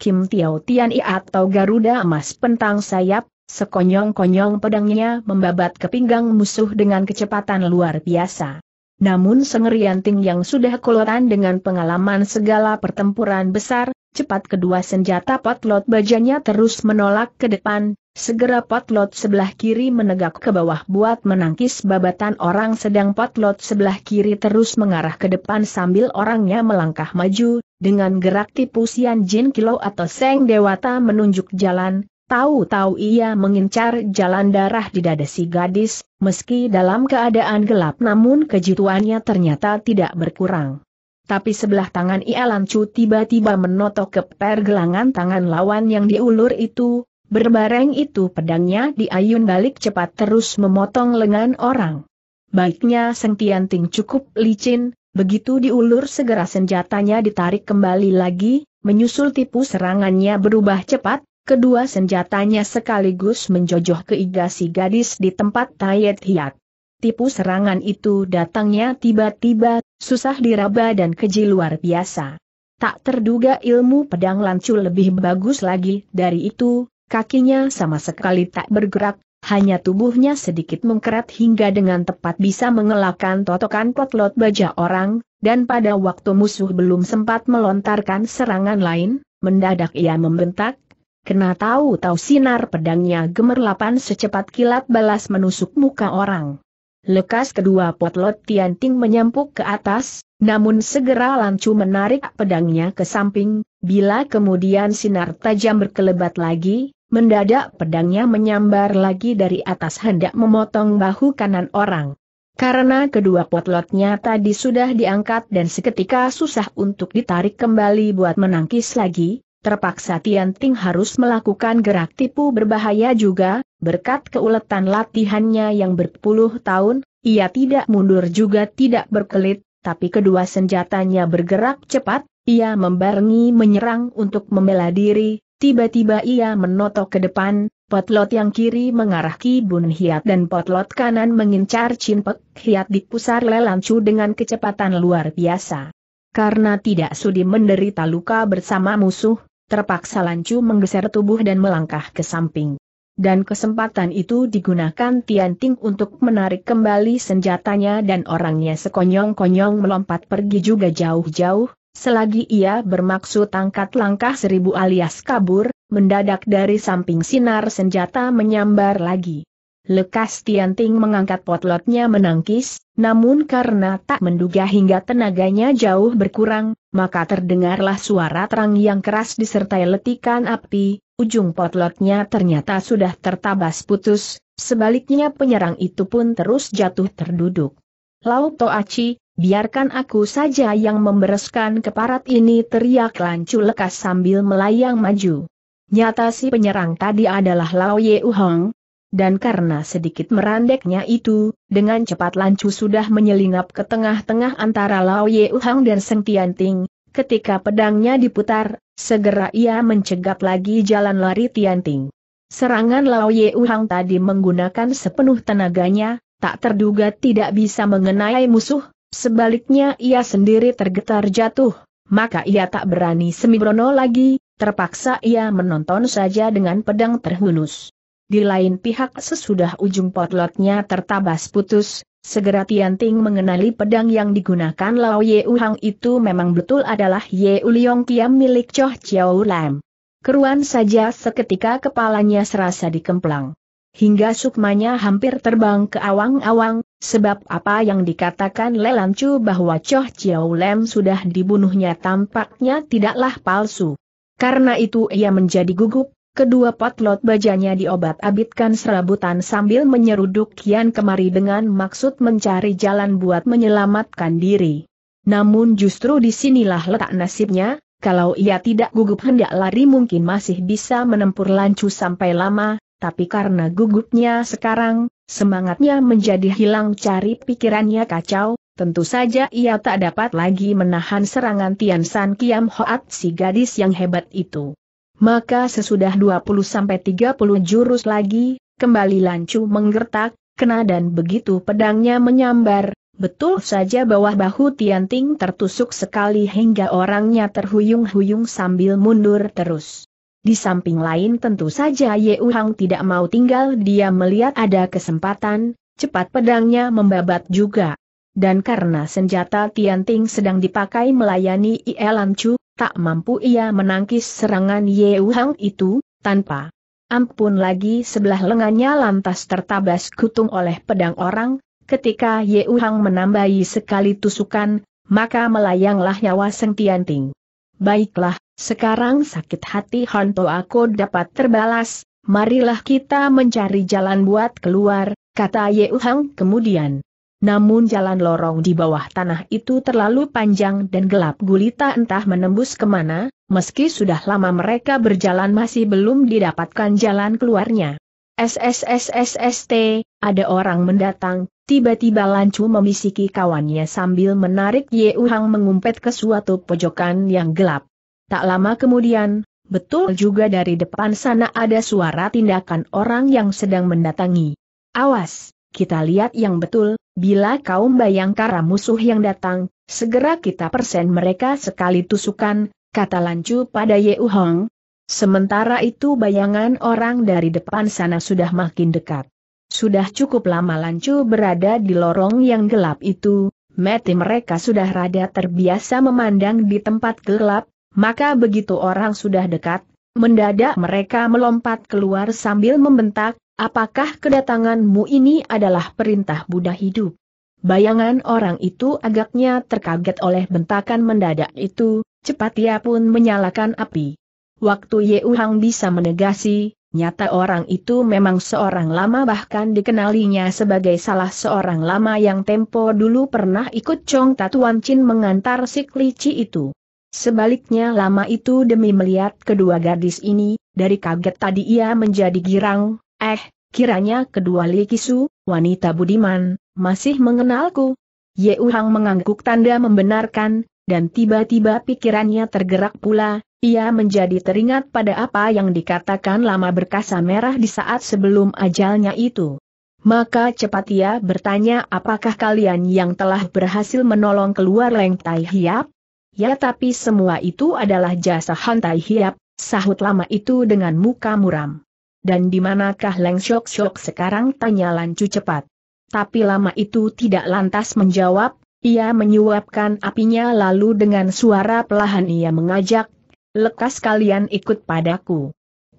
Kim Tiao Tian I atau Garuda Emas Pentang Sayap, sekonyong-konyong pedangnya membabat ke pinggang musuh dengan kecepatan luar biasa. Namun Ting yang sudah kolotan dengan pengalaman segala pertempuran besar, cepat kedua senjata potlot bajanya terus menolak ke depan, Segera potlot sebelah kiri menegak ke bawah buat menangkis babatan orang sedang potlot sebelah kiri terus mengarah ke depan sambil orangnya melangkah maju, dengan gerak tipu Sian Jin Kilo atau Seng Dewata menunjuk jalan, tahu-tahu ia mengincar jalan darah di dada si gadis, meski dalam keadaan gelap namun kejituannya ternyata tidak berkurang. Tapi sebelah tangan ia lancu tiba-tiba menotok ke pergelangan tangan lawan yang diulur itu, Berbareng itu pedangnya diayun balik cepat terus memotong lengan orang. Baiknya Seng ting cukup licin, begitu diulur segera senjatanya ditarik kembali lagi, menyusul tipu serangannya berubah cepat, kedua senjatanya sekaligus menjojoh ke igasi gadis di tempat Tayet Hiat. Tipu serangan itu datangnya tiba-tiba, susah diraba dan keji luar biasa. Tak terduga ilmu pedang lancu lebih bagus lagi dari itu, kakinya sama sekali tak bergerak, hanya tubuhnya sedikit mengkerat hingga dengan tepat bisa mengelakkan totokan potlot baja orang, dan pada waktu musuh belum sempat melontarkan serangan lain, mendadak ia membentak, Kena tahu-tahu sinar pedangnya gemerlapan secepat kilat balas menusuk muka orang. Lekas kedua potlot Tianting menyampuk ke atas, namun segera Lancu menarik pedangnya ke samping, bila kemudian sinar tajam berkelebat lagi, Mendadak pedangnya menyambar lagi dari atas hendak memotong bahu kanan orang. Karena kedua potlotnya tadi sudah diangkat dan seketika susah untuk ditarik kembali buat menangkis lagi, terpaksa Tian Ting harus melakukan gerak tipu berbahaya juga, berkat keuletan latihannya yang berpuluh tahun, ia tidak mundur juga tidak berkelit, tapi kedua senjatanya bergerak cepat, ia membarengi menyerang untuk membela diri, Tiba-tiba ia menotok ke depan, potlot yang kiri mengarah Ki Bun Hiat dan potlot kanan mengincar Chin Pek Hiat pusar lelancu dengan kecepatan luar biasa. Karena tidak sudi menderita luka bersama musuh, terpaksa Lancu menggeser tubuh dan melangkah ke samping. Dan kesempatan itu digunakan Tian Ting untuk menarik kembali senjatanya dan orangnya sekonyong-konyong melompat pergi juga jauh-jauh, Selagi ia bermaksud angkat langkah seribu alias kabur, mendadak dari samping sinar senjata menyambar lagi. Lekas Tianting mengangkat potlotnya menangkis, namun karena tak menduga hingga tenaganya jauh berkurang, maka terdengarlah suara terang yang keras disertai letikan api, ujung potlotnya ternyata sudah tertabas putus, sebaliknya penyerang itu pun terus jatuh terduduk. Lau Toachi, Biarkan aku saja yang membereskan keparat ini teriak lancu lekas sambil melayang maju. Nyata si penyerang tadi adalah Lao Ye Uhong. Dan karena sedikit merandeknya itu, dengan cepat lancu sudah menyelinap ke tengah-tengah antara Lao Ye Uhong dan Seng Tianting. Ketika pedangnya diputar, segera ia mencegat lagi jalan lari Tianting. Serangan Lao Ye Uhang tadi menggunakan sepenuh tenaganya, tak terduga tidak bisa mengenai musuh, Sebaliknya ia sendiri tergetar jatuh, maka ia tak berani semibrono lagi, terpaksa ia menonton saja dengan pedang terhunus. Di lain pihak sesudah ujung potlotnya tertabas putus, segera Tianting mengenali pedang yang digunakan Lao Ye Uhang itu memang betul adalah Ye Uliong Kiam milik Choh Chiao Lam. Keruan saja seketika kepalanya serasa dikemplang. Hingga sukmanya hampir terbang ke awang-awang, sebab apa yang dikatakan Lelan Chu bahwa Choh Chiao Lem sudah dibunuhnya tampaknya tidaklah palsu. Karena itu ia menjadi gugup, kedua potlot bajanya diobat-abitkan serabutan sambil menyeruduk kian kemari dengan maksud mencari jalan buat menyelamatkan diri. Namun justru disinilah letak nasibnya, kalau ia tidak gugup hendak lari mungkin masih bisa menempur lancu sampai lama, tapi karena gugupnya sekarang, semangatnya menjadi hilang cari pikirannya kacau, tentu saja ia tak dapat lagi menahan serangan Tian San Kiam Hoat si gadis yang hebat itu. Maka sesudah 20-30 jurus lagi, kembali Lancu menggertak, kena dan begitu pedangnya menyambar, Betul saja bawah bahu Tian Ting tertusuk sekali hingga orangnya terhuyung-huyung sambil mundur terus. Di samping lain tentu saja Ye Uhang tidak mau tinggal dia melihat ada kesempatan, cepat pedangnya membabat juga. Dan karena senjata Tian Ting sedang dipakai melayani Lan Chu, tak mampu ia menangkis serangan Ye Uhang itu, tanpa ampun lagi sebelah lengannya lantas tertabas kutung oleh pedang orang, ketika Ye Uhang menambahi sekali tusukan, maka melayanglah nyawa Seng Ting. Baiklah, sekarang sakit hati Honto aku dapat terbalas, marilah kita mencari jalan buat keluar, kata Ye Uhang kemudian. Namun jalan lorong di bawah tanah itu terlalu panjang dan gelap gulita entah menembus kemana, meski sudah lama mereka berjalan masih belum didapatkan jalan keluarnya. SSSSST, ada orang mendatang, tiba-tiba Lancu memisiki kawannya sambil menarik Ye Uhang mengumpet ke suatu pojokan yang gelap. Tak lama kemudian, betul juga dari depan sana ada suara tindakan orang yang sedang mendatangi. Awas, kita lihat yang betul, bila kaum bayangkara musuh yang datang, segera kita persen mereka sekali tusukan, kata Lancu pada Yeu Hong. Sementara itu bayangan orang dari depan sana sudah makin dekat. Sudah cukup lama Lancu berada di lorong yang gelap itu, mati mereka sudah rada terbiasa memandang di tempat gelap, maka begitu orang sudah dekat, mendadak mereka melompat keluar sambil membentak, apakah kedatanganmu ini adalah perintah Buddha hidup? Bayangan orang itu agaknya terkaget oleh bentakan mendadak itu, cepat ia pun menyalakan api. Waktu Ye Uhang bisa menegasi, nyata orang itu memang seorang lama bahkan dikenalinya sebagai salah seorang lama yang tempo dulu pernah ikut Chong Tatuan Chin mengantar si Klici itu. Sebaliknya lama itu demi melihat kedua gadis ini, dari kaget tadi ia menjadi girang, eh, kiranya kedua Likisu, wanita budiman, masih mengenalku. Uhang mengangguk tanda membenarkan, dan tiba-tiba pikirannya tergerak pula, ia menjadi teringat pada apa yang dikatakan lama berkasa merah di saat sebelum ajalnya itu. Maka cepat ia bertanya apakah kalian yang telah berhasil menolong keluar Leng Tai Hiap? Ya tapi semua itu adalah jasa hantai hiap, sahut lama itu dengan muka muram. Dan di manakah Leng shok shok sekarang tanya Lancu cepat. Tapi lama itu tidak lantas menjawab, ia menyuapkan apinya lalu dengan suara pelahan ia mengajak, lekas kalian ikut padaku.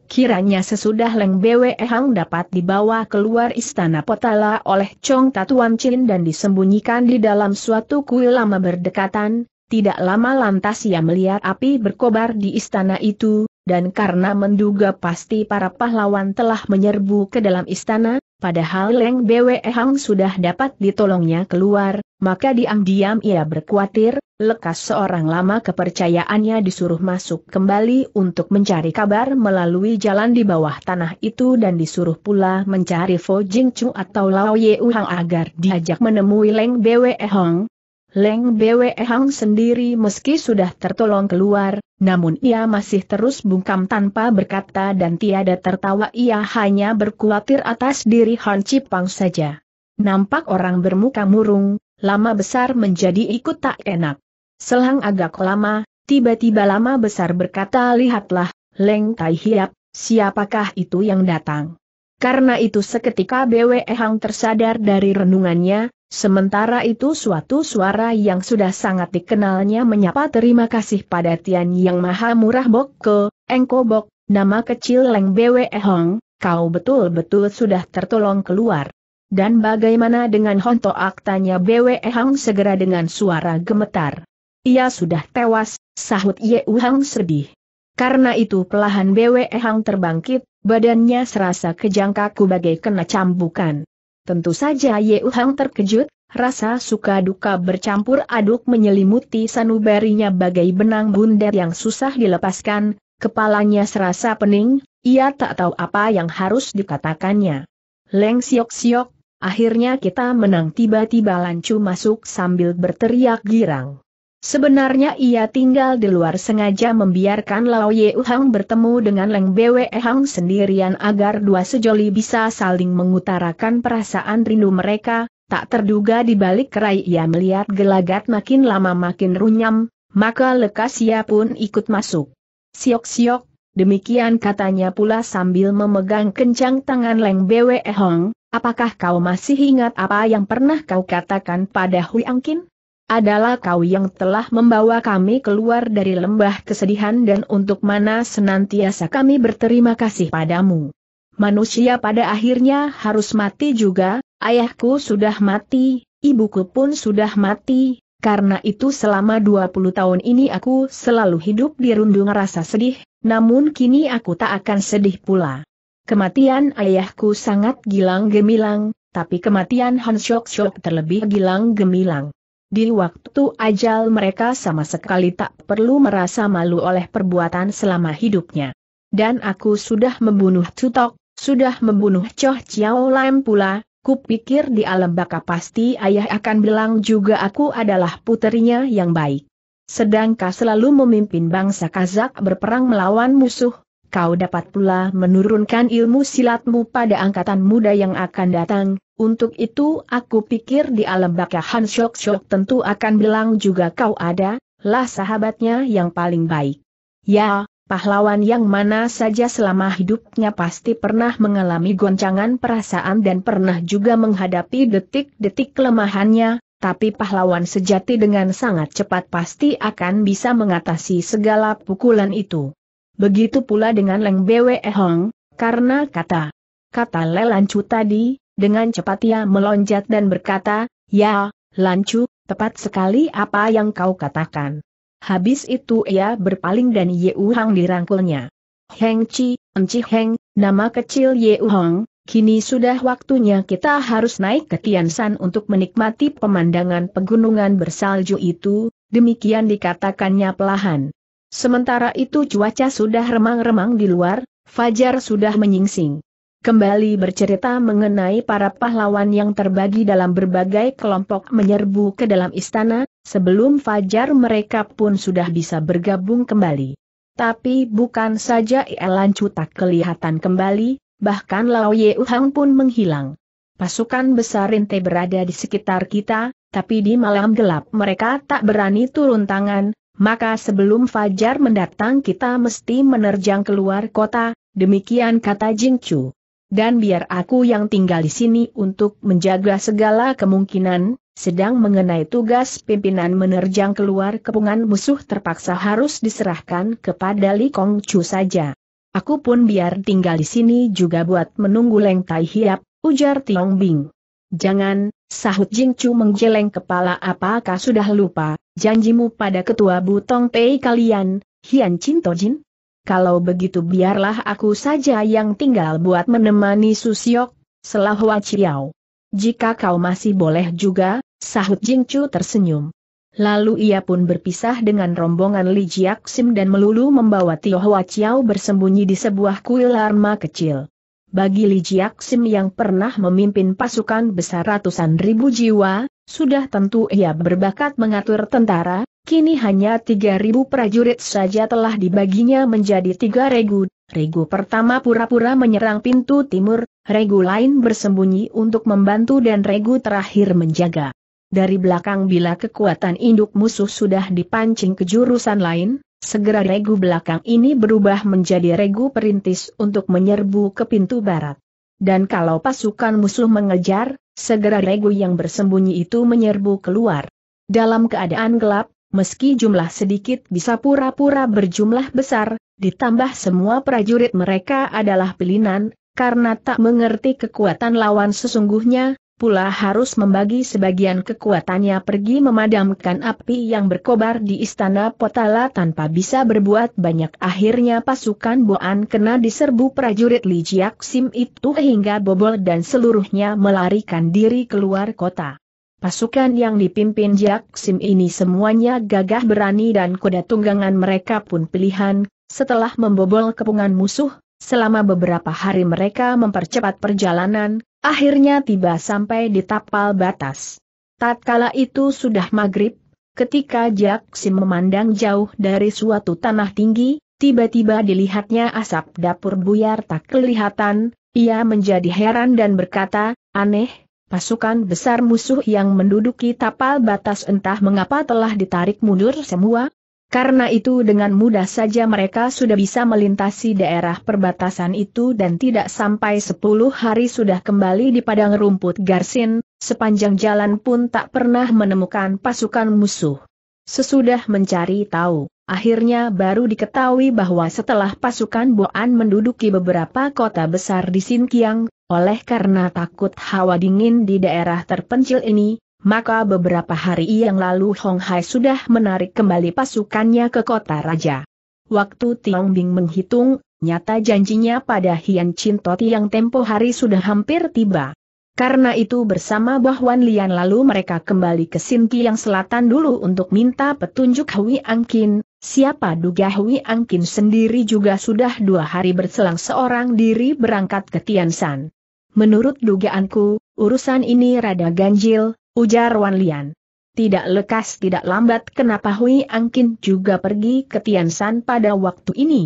Kiranya sesudah Leng Bwe Hang dapat dibawa keluar istana Potala oleh Chong Tatuan Chin dan disembunyikan di dalam suatu kuil lama berdekatan, tidak lama lantas ia melihat api berkobar di istana itu, dan karena menduga pasti para pahlawan telah menyerbu ke dalam istana, padahal Leng Bwe Hang sudah dapat ditolongnya keluar, maka diam-diam ia berkuatir, lekas seorang lama kepercayaannya disuruh masuk kembali untuk mencari kabar melalui jalan di bawah tanah itu dan disuruh pula mencari Fo Jing Chu atau Lao Ye Hang agar diajak menemui Leng Bwe Hang, Leng Bwe Hang sendiri meski sudah tertolong keluar, namun ia masih terus bungkam tanpa berkata dan tiada tertawa ia hanya berkuatir atas diri Han Cipang saja. Nampak orang bermuka murung, lama besar menjadi ikut tak enak. Selang agak lama, tiba-tiba lama besar berkata lihatlah, Leng Tai Hiap, siapakah itu yang datang? Karena itu seketika BW Hang tersadar dari renungannya, sementara itu suatu suara yang sudah sangat dikenalnya menyapa terima kasih pada Tian Yang Maha Murah Bok Ke, Engko Bok, nama kecil Leng BW Hang, kau betul-betul sudah tertolong keluar. Dan bagaimana dengan honto aktanya BW Hang segera dengan suara gemetar. Ia sudah tewas, sahut Ye Hang sedih. Karena itu pelahan BW Hang terbangkit, Badannya serasa kejangkaku bagai kena cambukan. Tentu saja Ye Hang terkejut, rasa suka duka bercampur aduk menyelimuti sanubarinya bagai benang bundar yang susah dilepaskan, kepalanya serasa pening, ia tak tahu apa yang harus dikatakannya. Leng siok siok, akhirnya kita menang tiba-tiba lancu masuk sambil berteriak girang. Sebenarnya ia tinggal di luar sengaja membiarkan Lao Ye Hang bertemu dengan Leng Bwe Hang sendirian agar dua sejoli bisa saling mengutarakan perasaan rindu mereka, tak terduga di balik kerai ia melihat gelagat makin lama makin runyam, maka lekas ia pun ikut masuk. Siok-siok, demikian katanya pula sambil memegang kencang tangan Leng Bwe Hang, apakah kau masih ingat apa yang pernah kau katakan pada Hui Angkin? adalah kau yang telah membawa kami keluar dari lembah kesedihan dan untuk mana senantiasa kami berterima kasih padamu. Manusia pada akhirnya harus mati juga, ayahku sudah mati, ibuku pun sudah mati, karena itu selama 20 tahun ini aku selalu hidup di dirundung rasa sedih, namun kini aku tak akan sedih pula. Kematian ayahku sangat gilang gemilang, tapi kematian Han Shok terlebih gilang gemilang. Di waktu ajal mereka sama sekali tak perlu merasa malu oleh perbuatan selama hidupnya. Dan aku sudah membunuh Tutok, sudah membunuh Choh Chiao Lam pula, kupikir di alam baka pasti ayah akan bilang juga aku adalah puterinya yang baik. Sedangkah selalu memimpin bangsa Kazak berperang melawan musuh, kau dapat pula menurunkan ilmu silatmu pada angkatan muda yang akan datang, untuk itu aku pikir di alam baka Han Shok Shok tentu akan bilang juga kau ada, lah sahabatnya yang paling baik. Ya, pahlawan yang mana saja selama hidupnya pasti pernah mengalami goncangan perasaan dan pernah juga menghadapi detik-detik kelemahannya, tapi pahlawan sejati dengan sangat cepat pasti akan bisa mengatasi segala pukulan itu. Begitu pula dengan Leng Bwe Hong, karena kata kata Lelancu tadi, dengan cepat ia melonjak dan berkata, Ya, Lancu, tepat sekali apa yang kau katakan. Habis itu ia berpaling dan Yeu Hang dirangkulnya. Heng Chi, Enci Heng, nama kecil Yeu Hang, kini sudah waktunya kita harus naik ke Tian untuk menikmati pemandangan pegunungan bersalju itu, demikian dikatakannya pelahan. Sementara itu cuaca sudah remang-remang di luar, Fajar sudah menyingsing. Kembali bercerita mengenai para pahlawan yang terbagi dalam berbagai kelompok menyerbu ke dalam istana, sebelum Fajar mereka pun sudah bisa bergabung kembali. Tapi bukan saja Elan tak kelihatan kembali, bahkan Lao Ye Uhang pun menghilang. Pasukan besar Rinte berada di sekitar kita, tapi di malam gelap mereka tak berani turun tangan, maka sebelum fajar mendatang kita mesti menerjang keluar kota, demikian kata Jing Chu. Dan biar aku yang tinggal di sini untuk menjaga segala kemungkinan, sedang mengenai tugas pimpinan menerjang keluar kepungan musuh terpaksa harus diserahkan kepada Li Kong Chu saja. Aku pun biar tinggal di sini juga buat menunggu Leng Tai Hiap, ujar Tiong Bing. Jangan, sahut Jingcu menggeleng kepala apakah sudah lupa, janjimu pada ketua butong pei kalian, Hian Cinto Jin? Kalau begitu biarlah aku saja yang tinggal buat menemani Susiok, Selahua Ciao. Jika kau masih boleh juga, sahut Jingcu tersenyum. Lalu ia pun berpisah dengan rombongan Li Jiak Sim dan melulu membawa Tio Hua Chiao bersembunyi di sebuah kuil arma kecil. Bagi Li Jiaksim yang pernah memimpin pasukan besar ratusan ribu jiwa, sudah tentu ia berbakat mengatur tentara, kini hanya 3.000 prajurit saja telah dibaginya menjadi tiga regu. Regu pertama pura-pura menyerang pintu timur, regu lain bersembunyi untuk membantu dan regu terakhir menjaga. Dari belakang bila kekuatan induk musuh sudah dipancing ke jurusan lain, Segera regu belakang ini berubah menjadi regu perintis untuk menyerbu ke pintu barat. Dan kalau pasukan musuh mengejar, segera regu yang bersembunyi itu menyerbu keluar. Dalam keadaan gelap, meski jumlah sedikit bisa pura-pura berjumlah besar, ditambah semua prajurit mereka adalah pilinan, karena tak mengerti kekuatan lawan sesungguhnya, pula harus membagi sebagian kekuatannya pergi memadamkan api yang berkobar di istana Potala tanpa bisa berbuat banyak. Akhirnya pasukan Boan kena diserbu prajurit Li Jiak Sim itu hingga bobol dan seluruhnya melarikan diri keluar kota. Pasukan yang dipimpin Jiak Sim ini semuanya gagah berani dan kuda tunggangan mereka pun pilihan, setelah membobol kepungan musuh, Selama beberapa hari mereka mempercepat perjalanan, Akhirnya tiba sampai di tapal batas. Tatkala itu sudah maghrib, ketika Jaksi memandang jauh dari suatu tanah tinggi, tiba-tiba dilihatnya asap dapur buyar tak kelihatan, ia menjadi heran dan berkata, aneh, pasukan besar musuh yang menduduki tapal batas entah mengapa telah ditarik mundur semua, karena itu dengan mudah saja mereka sudah bisa melintasi daerah perbatasan itu dan tidak sampai 10 hari sudah kembali di padang rumput Garsin, sepanjang jalan pun tak pernah menemukan pasukan musuh. Sesudah mencari tahu, akhirnya baru diketahui bahwa setelah pasukan Boan menduduki beberapa kota besar di Sinkiang, oleh karena takut hawa dingin di daerah terpencil ini, maka beberapa hari yang lalu Hong Hai sudah menarik kembali pasukannya ke kota raja. Waktu Tiong Bing menghitung, nyata janjinya pada Hian Chintoti yang tempo hari sudah hampir tiba. Karena itu bersama Bahwan Lian lalu mereka kembali ke Sinki yang selatan dulu untuk minta petunjuk Hui Angkin, siapa duga Hui Angkin sendiri juga sudah dua hari berselang seorang diri berangkat ke Tiansan. Menurut dugaanku, urusan ini rada ganjil, Ujar Wan Lian. Tidak lekas tidak lambat kenapa Hui Angkin juga pergi ke Tiansan pada waktu ini.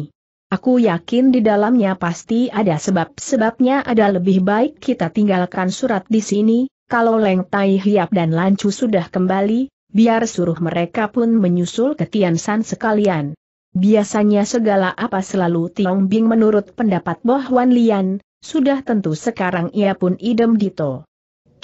Aku yakin di dalamnya pasti ada sebab-sebabnya ada lebih baik kita tinggalkan surat di sini, kalau Leng Tai Hiap dan Lancu sudah kembali, biar suruh mereka pun menyusul ke Tiansan sekalian. Biasanya segala apa selalu Tiong Bing menurut pendapat Boh Wan Lian, sudah tentu sekarang ia pun idem dito.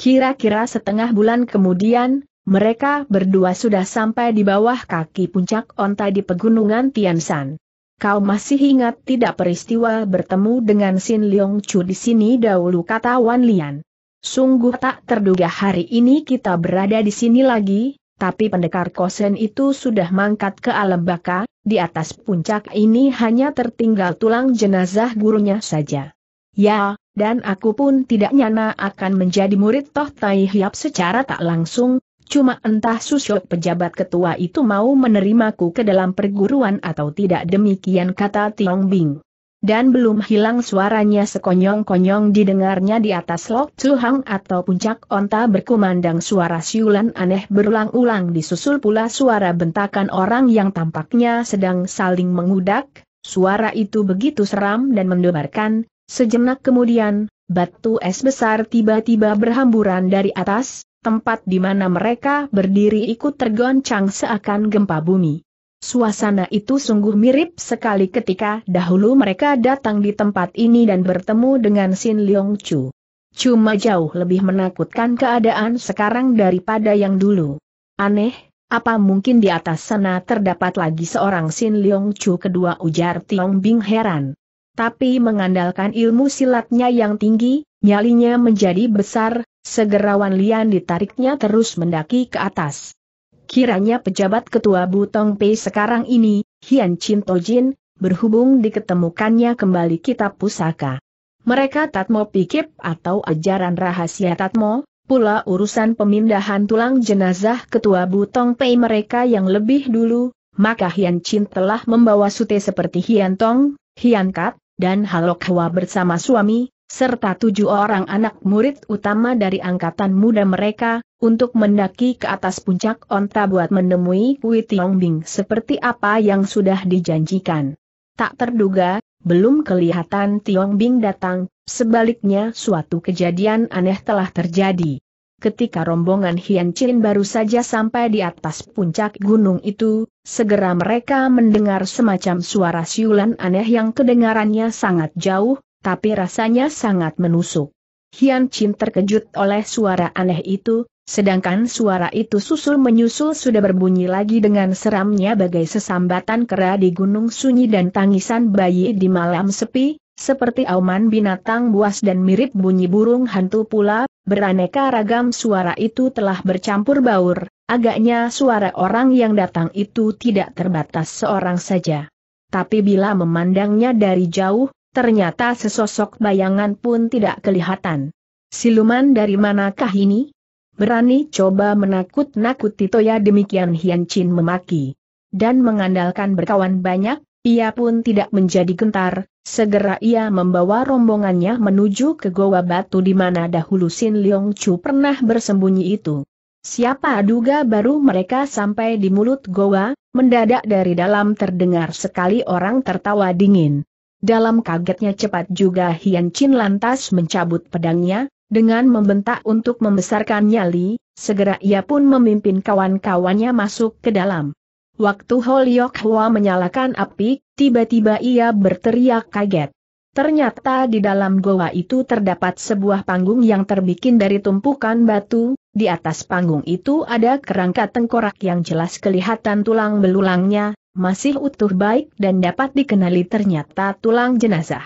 Kira-kira setengah bulan kemudian, mereka berdua sudah sampai di bawah kaki puncak onta di pegunungan Tiansan. Kau masih ingat tidak peristiwa bertemu dengan Sin Leong Chu di sini dahulu kata Wan Lian. Sungguh tak terduga hari ini kita berada di sini lagi, tapi pendekar kosen itu sudah mangkat ke alam baka, di atas puncak ini hanya tertinggal tulang jenazah gurunya saja. Ya, dan aku pun tidak nyana akan menjadi murid Toh Tai Hiap secara tak langsung, cuma entah susuk pejabat ketua itu mau menerimaku ke dalam perguruan atau tidak demikian kata Tiong Bing. Dan belum hilang suaranya sekonyong-konyong didengarnya di atas lok tuhang atau puncak onta berkumandang suara siulan aneh berulang-ulang disusul pula suara bentakan orang yang tampaknya sedang saling mengudak, suara itu begitu seram dan mendebarkan, Sejenak kemudian, batu es besar tiba-tiba berhamburan dari atas, tempat di mana mereka berdiri ikut tergoncang seakan gempa bumi. Suasana itu sungguh mirip sekali ketika dahulu mereka datang di tempat ini dan bertemu dengan Sin Leong Chu. Cuma jauh lebih menakutkan keadaan sekarang daripada yang dulu. Aneh, apa mungkin di atas sana terdapat lagi seorang Sin Leong Chu kedua ujar Tiong Bing heran tapi mengandalkan ilmu silatnya yang tinggi, nyalinya menjadi besar, Segerawan Lian ditariknya terus mendaki ke atas. Kiranya pejabat ketua Butong Pei sekarang ini, Hian Chin Tojin, berhubung diketemukannya kembali kitab pusaka. Mereka Tatmo Pikip atau ajaran rahasia Tatmo, pula urusan pemindahan tulang jenazah ketua Butong Pei mereka yang lebih dulu, maka Hian Chin telah membawa sute seperti Hian Tong, Hian Kat, dan Halokhwa bersama suami, serta tujuh orang anak murid utama dari angkatan muda mereka, untuk mendaki ke atas puncak onta buat menemui Kui Bing seperti apa yang sudah dijanjikan. Tak terduga, belum kelihatan Tiong Bing datang, sebaliknya suatu kejadian aneh telah terjadi ketika rombongan Hian Chin baru saja sampai di atas puncak gunung itu, segera mereka mendengar semacam suara siulan aneh yang kedengarannya sangat jauh, tapi rasanya sangat menusuk. Hian Chin terkejut oleh suara aneh itu, sedangkan suara itu susul menyusul sudah berbunyi lagi dengan seramnya bagai sesambatan kera di gunung sunyi dan tangisan bayi di malam sepi, seperti auman binatang buas dan mirip bunyi burung hantu pula Beraneka ragam suara itu telah bercampur baur, agaknya suara orang yang datang itu tidak terbatas seorang saja. Tapi bila memandangnya dari jauh, ternyata sesosok bayangan pun tidak kelihatan. Siluman dari manakah ini? Berani coba menakut-nakuti Toya demikian Hian Chin memaki. Dan mengandalkan berkawan banyak, ia pun tidak menjadi gentar, Segera ia membawa rombongannya menuju ke Goa Batu di mana dahulu Sin Leong Chu pernah bersembunyi itu. Siapa duga baru mereka sampai di mulut goa, mendadak dari dalam terdengar sekali orang tertawa dingin. Dalam kagetnya cepat juga Hian Chin lantas mencabut pedangnya, dengan membentak untuk membesarkan nyali, segera ia pun memimpin kawan-kawannya masuk ke dalam. Waktu Holyok Hua menyalakan api, Tiba-tiba ia berteriak kaget. Ternyata di dalam goa itu terdapat sebuah panggung yang terbikin dari tumpukan batu, di atas panggung itu ada kerangka tengkorak yang jelas kelihatan tulang belulangnya, masih utuh baik dan dapat dikenali ternyata tulang jenazah.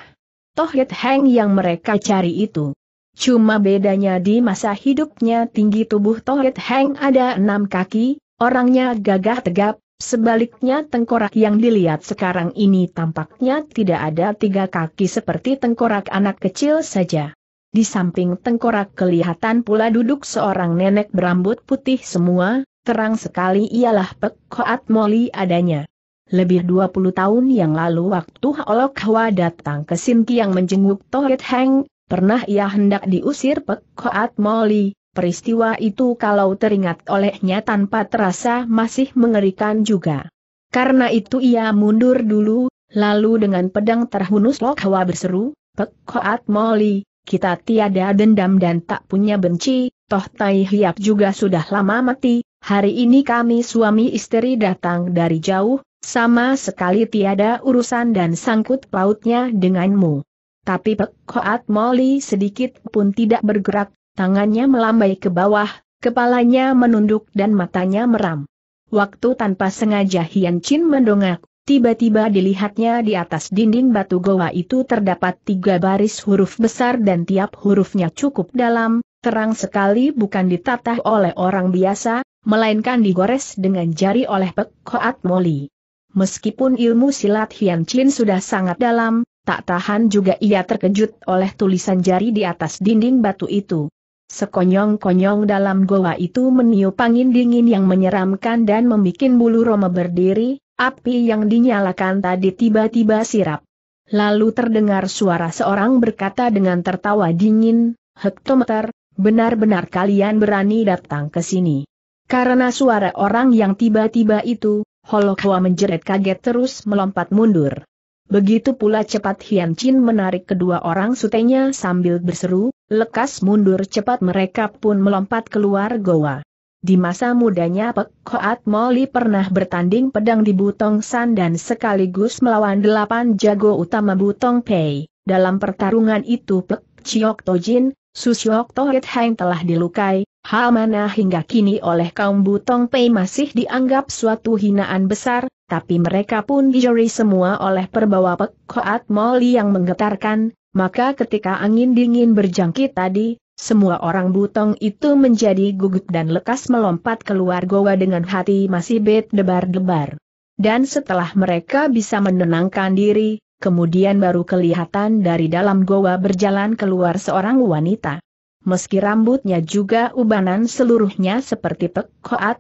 Tohit Heng yang mereka cari itu. Cuma bedanya di masa hidupnya tinggi tubuh Tohit Heng ada enam kaki, orangnya gagah tegap, Sebaliknya tengkorak yang dilihat sekarang ini tampaknya tidak ada tiga kaki seperti tengkorak anak kecil saja. Di samping tengkorak kelihatan pula duduk seorang nenek berambut putih semua, terang sekali ialah pekoat Moli adanya. Lebih 20 tahun yang lalu waktu Olok Hwa datang ke Sinki yang menjenguk Tohit Heng, pernah ia hendak diusir pekoat Moli, peristiwa itu kalau teringat olehnya tanpa terasa masih mengerikan juga. Karena itu ia mundur dulu, lalu dengan pedang terhunus Lokhawa berseru, Pekhoat Moli, kita tiada dendam dan tak punya benci, toh Tai Hiap juga sudah lama mati, hari ini kami suami istri datang dari jauh, sama sekali tiada urusan dan sangkut pautnya denganmu. Tapi Pekkoat Moli sedikit pun tidak bergerak, Tangannya melambai ke bawah, kepalanya menunduk dan matanya meram. Waktu tanpa sengaja Hian Chin mendongak, tiba-tiba dilihatnya di atas dinding batu goa itu terdapat tiga baris huruf besar dan tiap hurufnya cukup dalam, terang sekali bukan ditatah oleh orang biasa, melainkan digores dengan jari oleh Pek Koat Moli. Meskipun ilmu silat Hian Chin sudah sangat dalam, tak tahan juga ia terkejut oleh tulisan jari di atas dinding batu itu. Sekonyong-konyong dalam goa itu meniup angin dingin yang menyeramkan dan membuat bulu Roma berdiri, api yang dinyalakan tadi tiba-tiba sirap. Lalu terdengar suara seorang berkata dengan tertawa dingin, Hektometer, benar-benar kalian berani datang ke sini. Karena suara orang yang tiba-tiba itu, Holokwa menjerit kaget terus melompat mundur. Begitu pula cepat Hian Chin menarik kedua orang sutenya sambil berseru, lekas mundur cepat mereka pun melompat keluar goa. Di masa mudanya Pek Koat Moli pernah bertanding pedang di Butong San dan sekaligus melawan delapan jago utama Butong Pei. Dalam pertarungan itu Pek Chiok Tojin, Susyok Tohit Heng telah dilukai, hal mana hingga kini oleh kaum Butong Pei masih dianggap suatu hinaan besar, tapi mereka pun dijeri semua oleh perbawa Pek molly yang menggetarkan, maka ketika angin dingin berjangkit tadi, semua orang butong itu menjadi gugut dan lekas melompat keluar goa dengan hati masih bet debar-debar. Dan setelah mereka bisa menenangkan diri, kemudian baru kelihatan dari dalam goa berjalan keluar seorang wanita. Meski rambutnya juga ubanan seluruhnya seperti Pek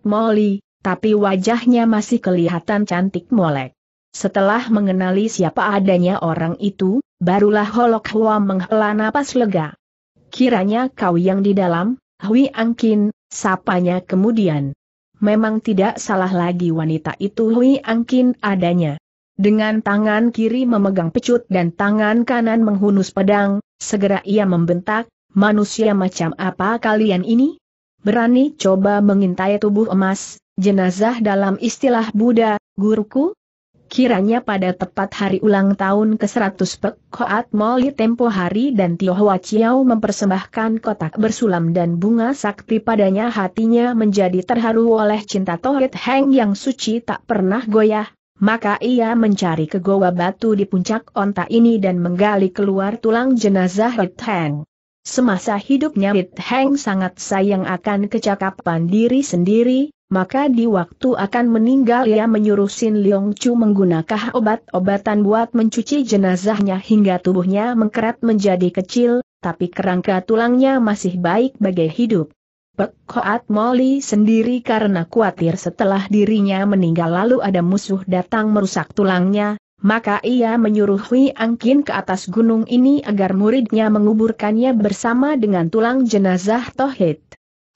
molly tapi wajahnya masih kelihatan cantik molek. Setelah mengenali siapa adanya orang itu, barulah Holok Hua menghela napas lega. Kiranya kau yang di dalam, Hui Angkin, sapanya kemudian. Memang tidak salah lagi wanita itu Hui Angkin adanya. Dengan tangan kiri memegang pecut dan tangan kanan menghunus pedang, segera ia membentak, manusia macam apa kalian ini? Berani coba mengintai tubuh emas, Jenazah dalam istilah Buddha, guruku? Kiranya pada tepat hari ulang tahun ke-100 Pek Koat Moli tempo hari dan Tio Hwa Chiao mempersembahkan kotak bersulam dan bunga sakti padanya hatinya menjadi terharu oleh cinta Tohit Heng yang suci tak pernah goyah, maka ia mencari ke goa batu di puncak onta ini dan menggali keluar tulang jenazah Hit Heng. Semasa hidupnya Hit Heng sangat sayang akan kecakapan diri sendiri, maka di waktu akan meninggal ia menyuruh Sin Leong Chu menggunakan obat-obatan buat mencuci jenazahnya hingga tubuhnya mengkerat menjadi kecil, tapi kerangka tulangnya masih baik bagai hidup. Pekoat Molly sendiri karena khawatir setelah dirinya meninggal lalu ada musuh datang merusak tulangnya, maka ia menyuruh Hui Angkin ke atas gunung ini agar muridnya menguburkannya bersama dengan tulang jenazah Tohit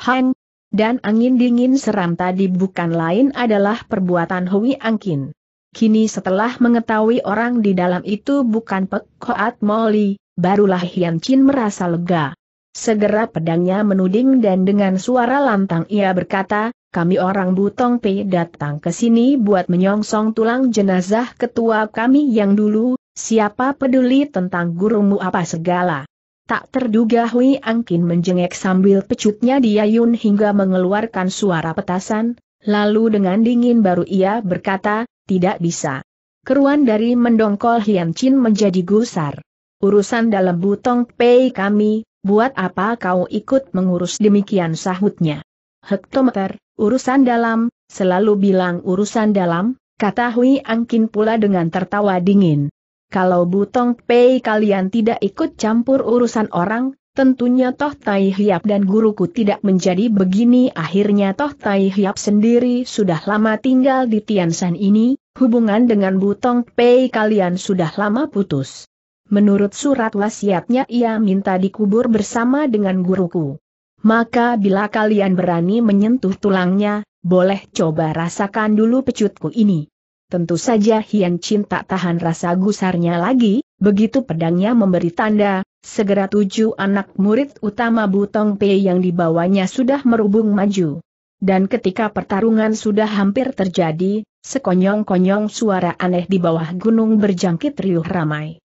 Han, dan angin dingin seram tadi bukan lain adalah perbuatan Hui Angkin. Kini setelah mengetahui orang di dalam itu bukan Pek Koat Moli, barulah Hian Chin merasa lega. Segera pedangnya menuding dan dengan suara lantang ia berkata, kami orang Butong Pei datang ke sini buat menyongsong tulang jenazah ketua kami yang dulu, siapa peduli tentang gurumu apa segala. Tak terduga Hui Angkin menjengek sambil pecutnya diayun hingga mengeluarkan suara petasan, lalu dengan dingin baru ia berkata, tidak bisa. Keruan dari mendongkol Hian Chin menjadi gusar. Urusan dalam butong pei kami, buat apa kau ikut mengurus demikian sahutnya. Hektometer, urusan dalam, selalu bilang urusan dalam, kata Hui Angkin pula dengan tertawa dingin kalau Butong Pei kalian tidak ikut campur urusan orang, tentunya Toh Tai Hiap dan guruku tidak menjadi begini. Akhirnya Toh Tai Hiap sendiri sudah lama tinggal di Tiansan ini, hubungan dengan Butong Pei kalian sudah lama putus. Menurut surat wasiatnya ia minta dikubur bersama dengan guruku. Maka bila kalian berani menyentuh tulangnya, boleh coba rasakan dulu pecutku ini tentu saja Hian Chin tak tahan rasa gusarnya lagi, begitu pedangnya memberi tanda, segera tujuh anak murid utama Butong Pei yang dibawanya sudah merubung maju. Dan ketika pertarungan sudah hampir terjadi, sekonyong-konyong suara aneh di bawah gunung berjangkit riuh ramai.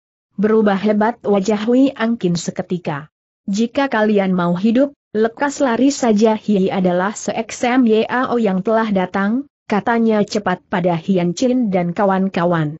Berubah hebat wajah Hui Angkin seketika. Jika kalian mau hidup, lekas lari saja Hi adalah se-XMYAO yang telah datang, katanya cepat pada Hian Chin dan kawan-kawan.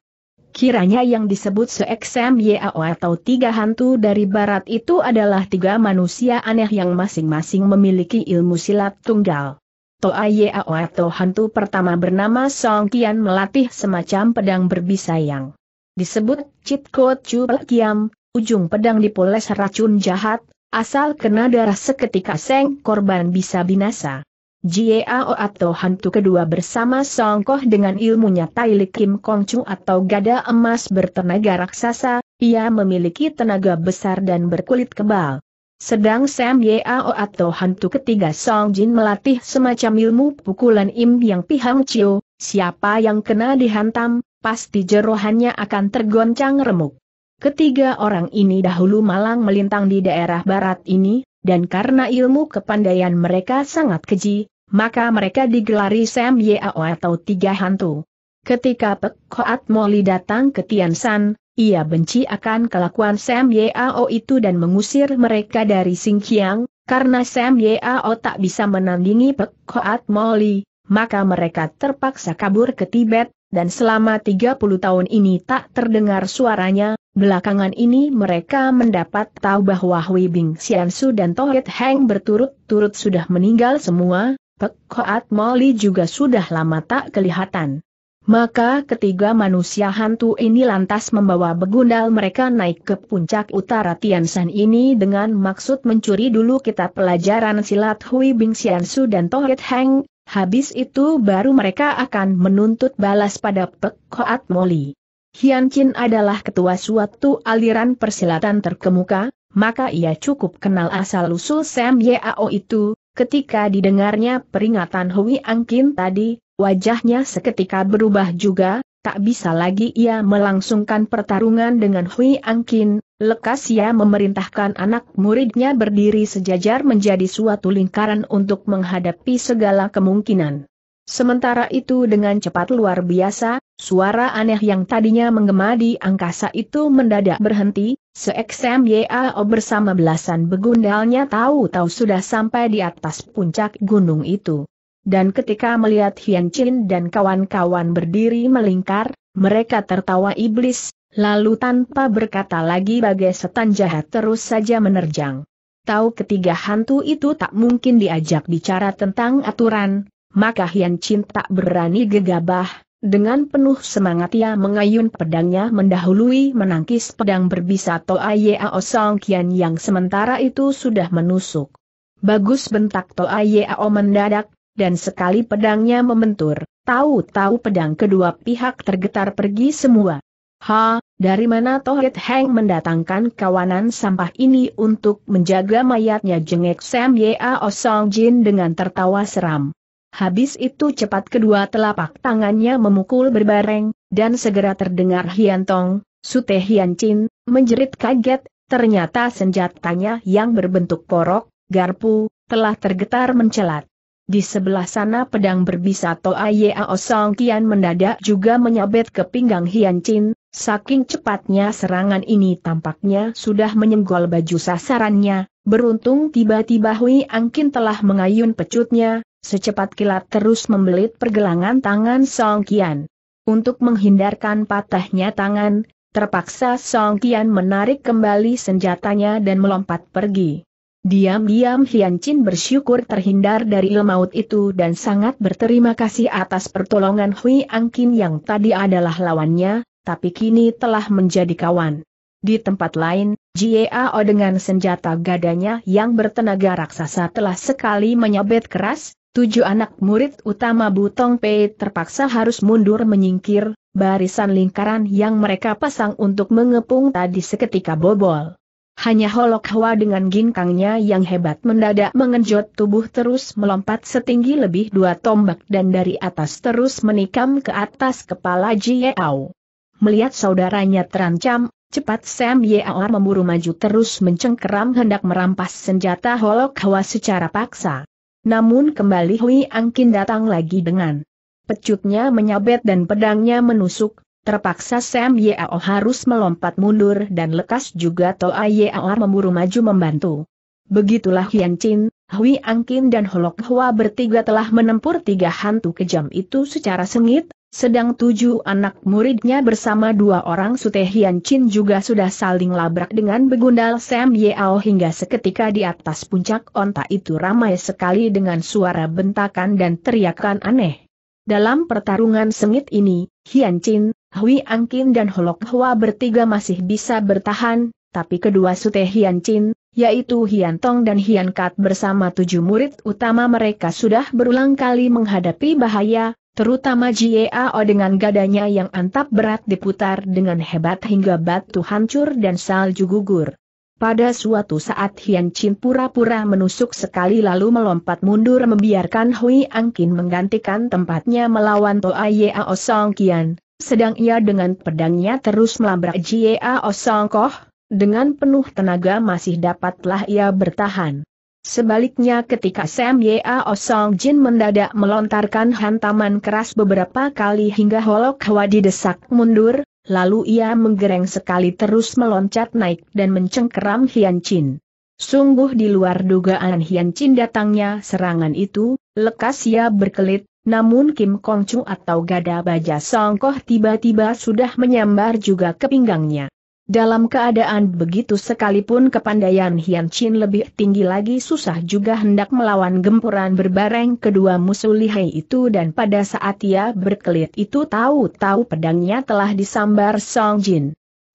Kiranya yang disebut Seeksem Yao atau tiga hantu dari barat itu adalah tiga manusia aneh yang masing-masing memiliki ilmu silat tunggal. Toa Yao atau hantu pertama bernama Song Qian melatih semacam pedang berbisa yang Disebut Chit Ko Chu Kiam, ujung pedang dipoles racun jahat, asal kena darah seketika seng korban bisa binasa. Jiao atau hantu kedua bersama Songkoh dengan ilmunya Li Kim Kong Kongcu atau gada emas bertenaga raksasa, ia memiliki tenaga besar dan berkulit kebal. Sedang Sam Yao atau hantu ketiga Song Jin melatih semacam ilmu pukulan Im Yang Pihang Chiu, siapa yang kena dihantam, pasti jerohannya akan tergoncang remuk. Ketiga orang ini dahulu malang melintang di daerah barat ini, dan karena ilmu kepandaian mereka sangat keji, maka mereka digelari Sam Yao atau Tiga Hantu. Ketika Pek Koat Moli datang ke Tian San, ia benci akan kelakuan Sam Yao itu dan mengusir mereka dari Singkiang, karena Sam Yao tak bisa menandingi Pek Koat Moli, maka mereka terpaksa kabur ke Tibet, dan selama 30 tahun ini tak terdengar suaranya, belakangan ini mereka mendapat tahu bahwa Hui Bing Xiansu dan Tohit Heng berturut-turut sudah meninggal semua, Pek Koat Moli juga sudah lama tak kelihatan. Maka ketiga manusia hantu ini lantas membawa begundal mereka naik ke puncak utara Tiansan ini dengan maksud mencuri dulu kitab pelajaran silat Hui Bing Xiansu dan Tohit Heng, Habis itu baru mereka akan menuntut balas pada Pek Hoat Moli. Hian Chin adalah ketua suatu aliran persilatan terkemuka, maka ia cukup kenal asal-usul Sam Yao itu, ketika didengarnya peringatan Hui Angkin tadi, wajahnya seketika berubah juga, tak bisa lagi ia melangsungkan pertarungan dengan Hui Angkin, lekas ia memerintahkan anak muridnya berdiri sejajar menjadi suatu lingkaran untuk menghadapi segala kemungkinan. Sementara itu dengan cepat luar biasa, suara aneh yang tadinya menggema di angkasa itu mendadak berhenti, Se se-XM Yao bersama belasan begundalnya tahu-tahu sudah sampai di atas puncak gunung itu. Dan ketika melihat Hian Chin dan kawan-kawan berdiri melingkar, mereka tertawa iblis, lalu tanpa berkata lagi bagai setan jahat terus saja menerjang. Tahu ketiga hantu itu tak mungkin diajak bicara tentang aturan, maka Hian Chin tak berani gegabah, dengan penuh semangat ia mengayun pedangnya mendahului menangkis pedang berbisa Toa Yao Song Kian yang sementara itu sudah menusuk. Bagus bentak Toa O mendadak, dan sekali pedangnya membentur, tahu-tahu pedang kedua pihak tergetar pergi semua. Ha, dari mana Tohit Heng mendatangkan kawanan sampah ini untuk menjaga mayatnya jengek Sam Yea Song Jin dengan tertawa seram. Habis itu cepat kedua telapak tangannya memukul berbareng, dan segera terdengar Hiantong, Sute Hian Chin, menjerit kaget, ternyata senjatanya yang berbentuk porok, garpu, telah tergetar mencelat. Di sebelah sana pedang berbisa Toa Yao Song Kian mendadak juga menyabet ke pinggang Hian Chin, saking cepatnya serangan ini tampaknya sudah menyenggol baju sasarannya, beruntung tiba-tiba Hui Angkin telah mengayun pecutnya, secepat kilat terus membelit pergelangan tangan Song Kian. Untuk menghindarkan patahnya tangan, terpaksa Song Kian menarik kembali senjatanya dan melompat pergi. Diam-diam Hian Chin bersyukur terhindar dari lemaut itu dan sangat berterima kasih atas pertolongan Hui Angkin yang tadi adalah lawannya, tapi kini telah menjadi kawan. Di tempat lain, Jiao dengan senjata gadanya yang bertenaga raksasa telah sekali menyabet keras, tujuh anak murid utama Butong Pei terpaksa harus mundur menyingkir, barisan lingkaran yang mereka pasang untuk mengepung tadi seketika bobol. Hanya Holok Hwa dengan ginkangnya yang hebat mendadak mengenjot tubuh terus melompat setinggi lebih dua tombak dan dari atas terus menikam ke atas kepala Jiao. Melihat saudaranya terancam, cepat Sam Yao memburu maju terus mencengkeram hendak merampas senjata Holok Hwa secara paksa. Namun kembali Hui Angkin datang lagi dengan pecutnya menyabet dan pedangnya menusuk, Terpaksa Sam Yao harus melompat mundur dan lekas juga Toa Yao memburu maju membantu. Begitulah Hian Chin, Hui Angkin dan Holok Hua bertiga telah menempur tiga hantu kejam itu secara sengit, sedang tujuh anak muridnya bersama dua orang Sute Hian Chin juga sudah saling labrak dengan begundal Sam Yao hingga seketika di atas puncak onta itu ramai sekali dengan suara bentakan dan teriakan aneh. Dalam pertarungan sengit ini, Hian Chin, Hui Angkin dan Holok Hua bertiga masih bisa bertahan, tapi kedua Sute Hian Chin, yaitu Hian Tong dan Hian Kat bersama tujuh murid utama mereka sudah berulang kali menghadapi bahaya, terutama Jiao dengan gadanya yang antap berat diputar dengan hebat hingga batu hancur dan salju gugur. Pada suatu saat Hian Chin pura-pura menusuk sekali lalu melompat mundur membiarkan Hui Angkin menggantikan tempatnya melawan Toa Yeo Song Kian. Sedang ia dengan pedangnya terus melabrak Jia Songkoh, dengan penuh tenaga masih dapatlah ia bertahan. Sebaliknya ketika Sam Yea Song Jin mendadak melontarkan hantaman keras beberapa kali hingga Holok hawa didesak mundur, lalu ia menggereng sekali terus meloncat naik dan mencengkeram Hian Chin. Sungguh di luar dugaan Hian Chin datangnya serangan itu, lekas ia berkelit, namun Kim Kong Chu atau gada baja songkoh tiba-tiba sudah menyambar juga ke pinggangnya. Dalam keadaan begitu sekalipun kepandaian Hian Chin lebih tinggi lagi susah juga hendak melawan gempuran berbareng kedua musuh lihai itu dan pada saat ia berkelit itu tahu-tahu pedangnya telah disambar Song Jin.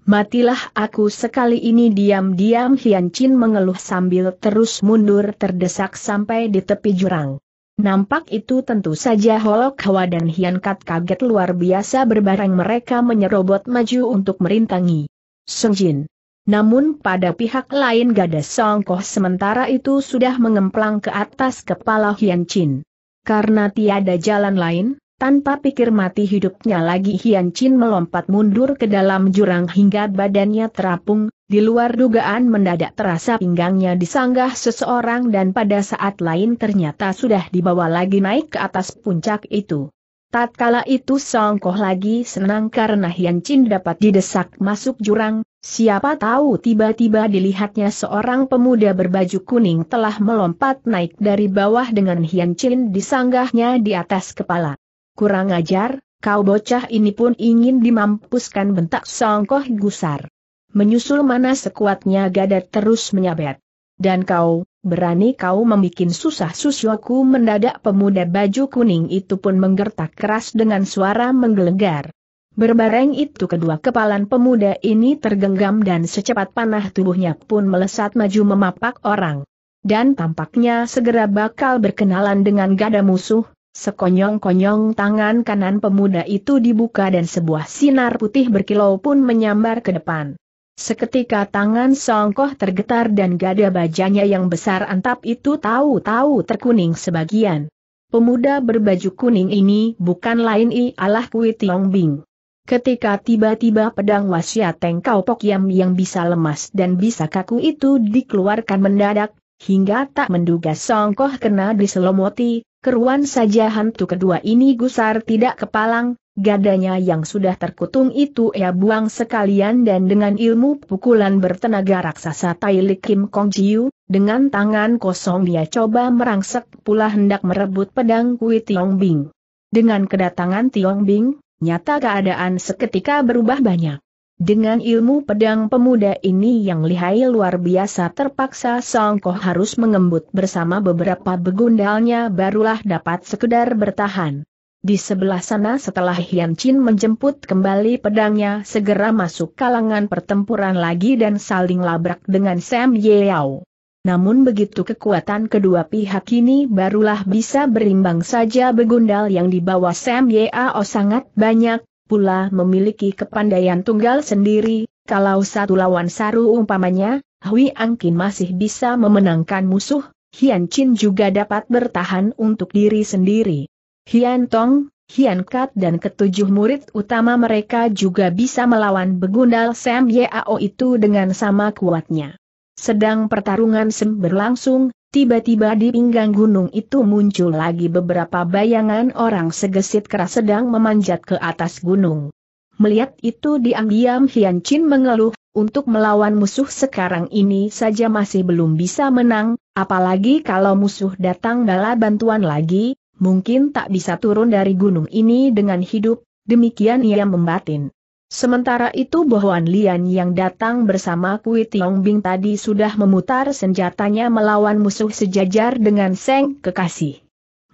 Matilah aku sekali ini diam-diam Hian Chin mengeluh sambil terus mundur terdesak sampai di tepi jurang. Nampak itu tentu saja Holok Hawa dan Hian Kat kaget luar biasa berbareng mereka menyerobot maju untuk merintangi Sung Jin. Namun pada pihak lain gada Songkoh sementara itu sudah mengemplang ke atas kepala Hian Chin. Karena tiada jalan lain, tanpa pikir mati hidupnya lagi Hian Chin melompat mundur ke dalam jurang hingga badannya terapung, di luar dugaan mendadak terasa pinggangnya disanggah seseorang dan pada saat lain ternyata sudah dibawa lagi naik ke atas puncak itu. Tatkala itu Song Koh lagi senang karena Hian Chin dapat didesak masuk jurang, siapa tahu tiba-tiba dilihatnya seorang pemuda berbaju kuning telah melompat naik dari bawah dengan Hian Chin disanggahnya di atas kepala. Kurang ajar, kau bocah ini pun ingin dimampuskan bentak songkoh gusar. Menyusul mana sekuatnya gada terus menyabet. Dan kau, berani kau membuat susah susuaku mendadak pemuda baju kuning itu pun menggertak keras dengan suara menggelegar. Berbareng itu kedua kepalan pemuda ini tergenggam dan secepat panah tubuhnya pun melesat maju memapak orang. Dan tampaknya segera bakal berkenalan dengan gada musuh, Sekonyong-konyong tangan kanan pemuda itu dibuka dan sebuah sinar putih berkilau pun menyambar ke depan. Seketika tangan Songkoh tergetar dan gada bajanya yang besar antap itu tahu-tahu terkuning sebagian. Pemuda berbaju kuning ini bukan lain ialah Kui Tiong Bing. Ketika tiba-tiba pedang wasiat Tengkau Pokyam yang bisa lemas dan bisa kaku itu dikeluarkan mendadak, hingga tak menduga Songkoh kena diselomoti, Keruan saja hantu kedua ini gusar tidak kepalang, gadanya yang sudah terkutung itu ia buang sekalian dan dengan ilmu pukulan bertenaga raksasa Tai Li Kim Kong Jiu, dengan tangan kosong dia coba merangsek pula hendak merebut pedang Kui Tiong Bing. Dengan kedatangan Tiong Bing, nyata keadaan seketika berubah banyak. Dengan ilmu pedang pemuda ini yang lihai luar biasa terpaksa Sangko harus mengembut bersama beberapa begundalnya barulah dapat sekedar bertahan. Di sebelah sana setelah Hian Chin menjemput kembali pedangnya segera masuk kalangan pertempuran lagi dan saling labrak dengan Sam Yeow. Namun begitu kekuatan kedua pihak ini barulah bisa berimbang saja begundal yang dibawa Sam Yeow sangat banyak, pula memiliki kepandaian tunggal sendiri, kalau satu lawan saru umpamanya, Hui Angkin masih bisa memenangkan musuh, Hian Chin juga dapat bertahan untuk diri sendiri. Hian Tong, Hian Kat dan ketujuh murid utama mereka juga bisa melawan begundal Sam Yao itu dengan sama kuatnya. Sedang pertarungan Sem berlangsung, Tiba-tiba di pinggang gunung itu muncul lagi beberapa bayangan orang segesit keras sedang memanjat ke atas gunung. Melihat itu diam-diam Hian Chin mengeluh, untuk melawan musuh sekarang ini saja masih belum bisa menang, apalagi kalau musuh datang bala bantuan lagi, mungkin tak bisa turun dari gunung ini dengan hidup, demikian ia membatin. Sementara itu Bohuan Lian yang datang bersama Kui Tiong Bing tadi sudah memutar senjatanya melawan musuh sejajar dengan Seng Kekasih.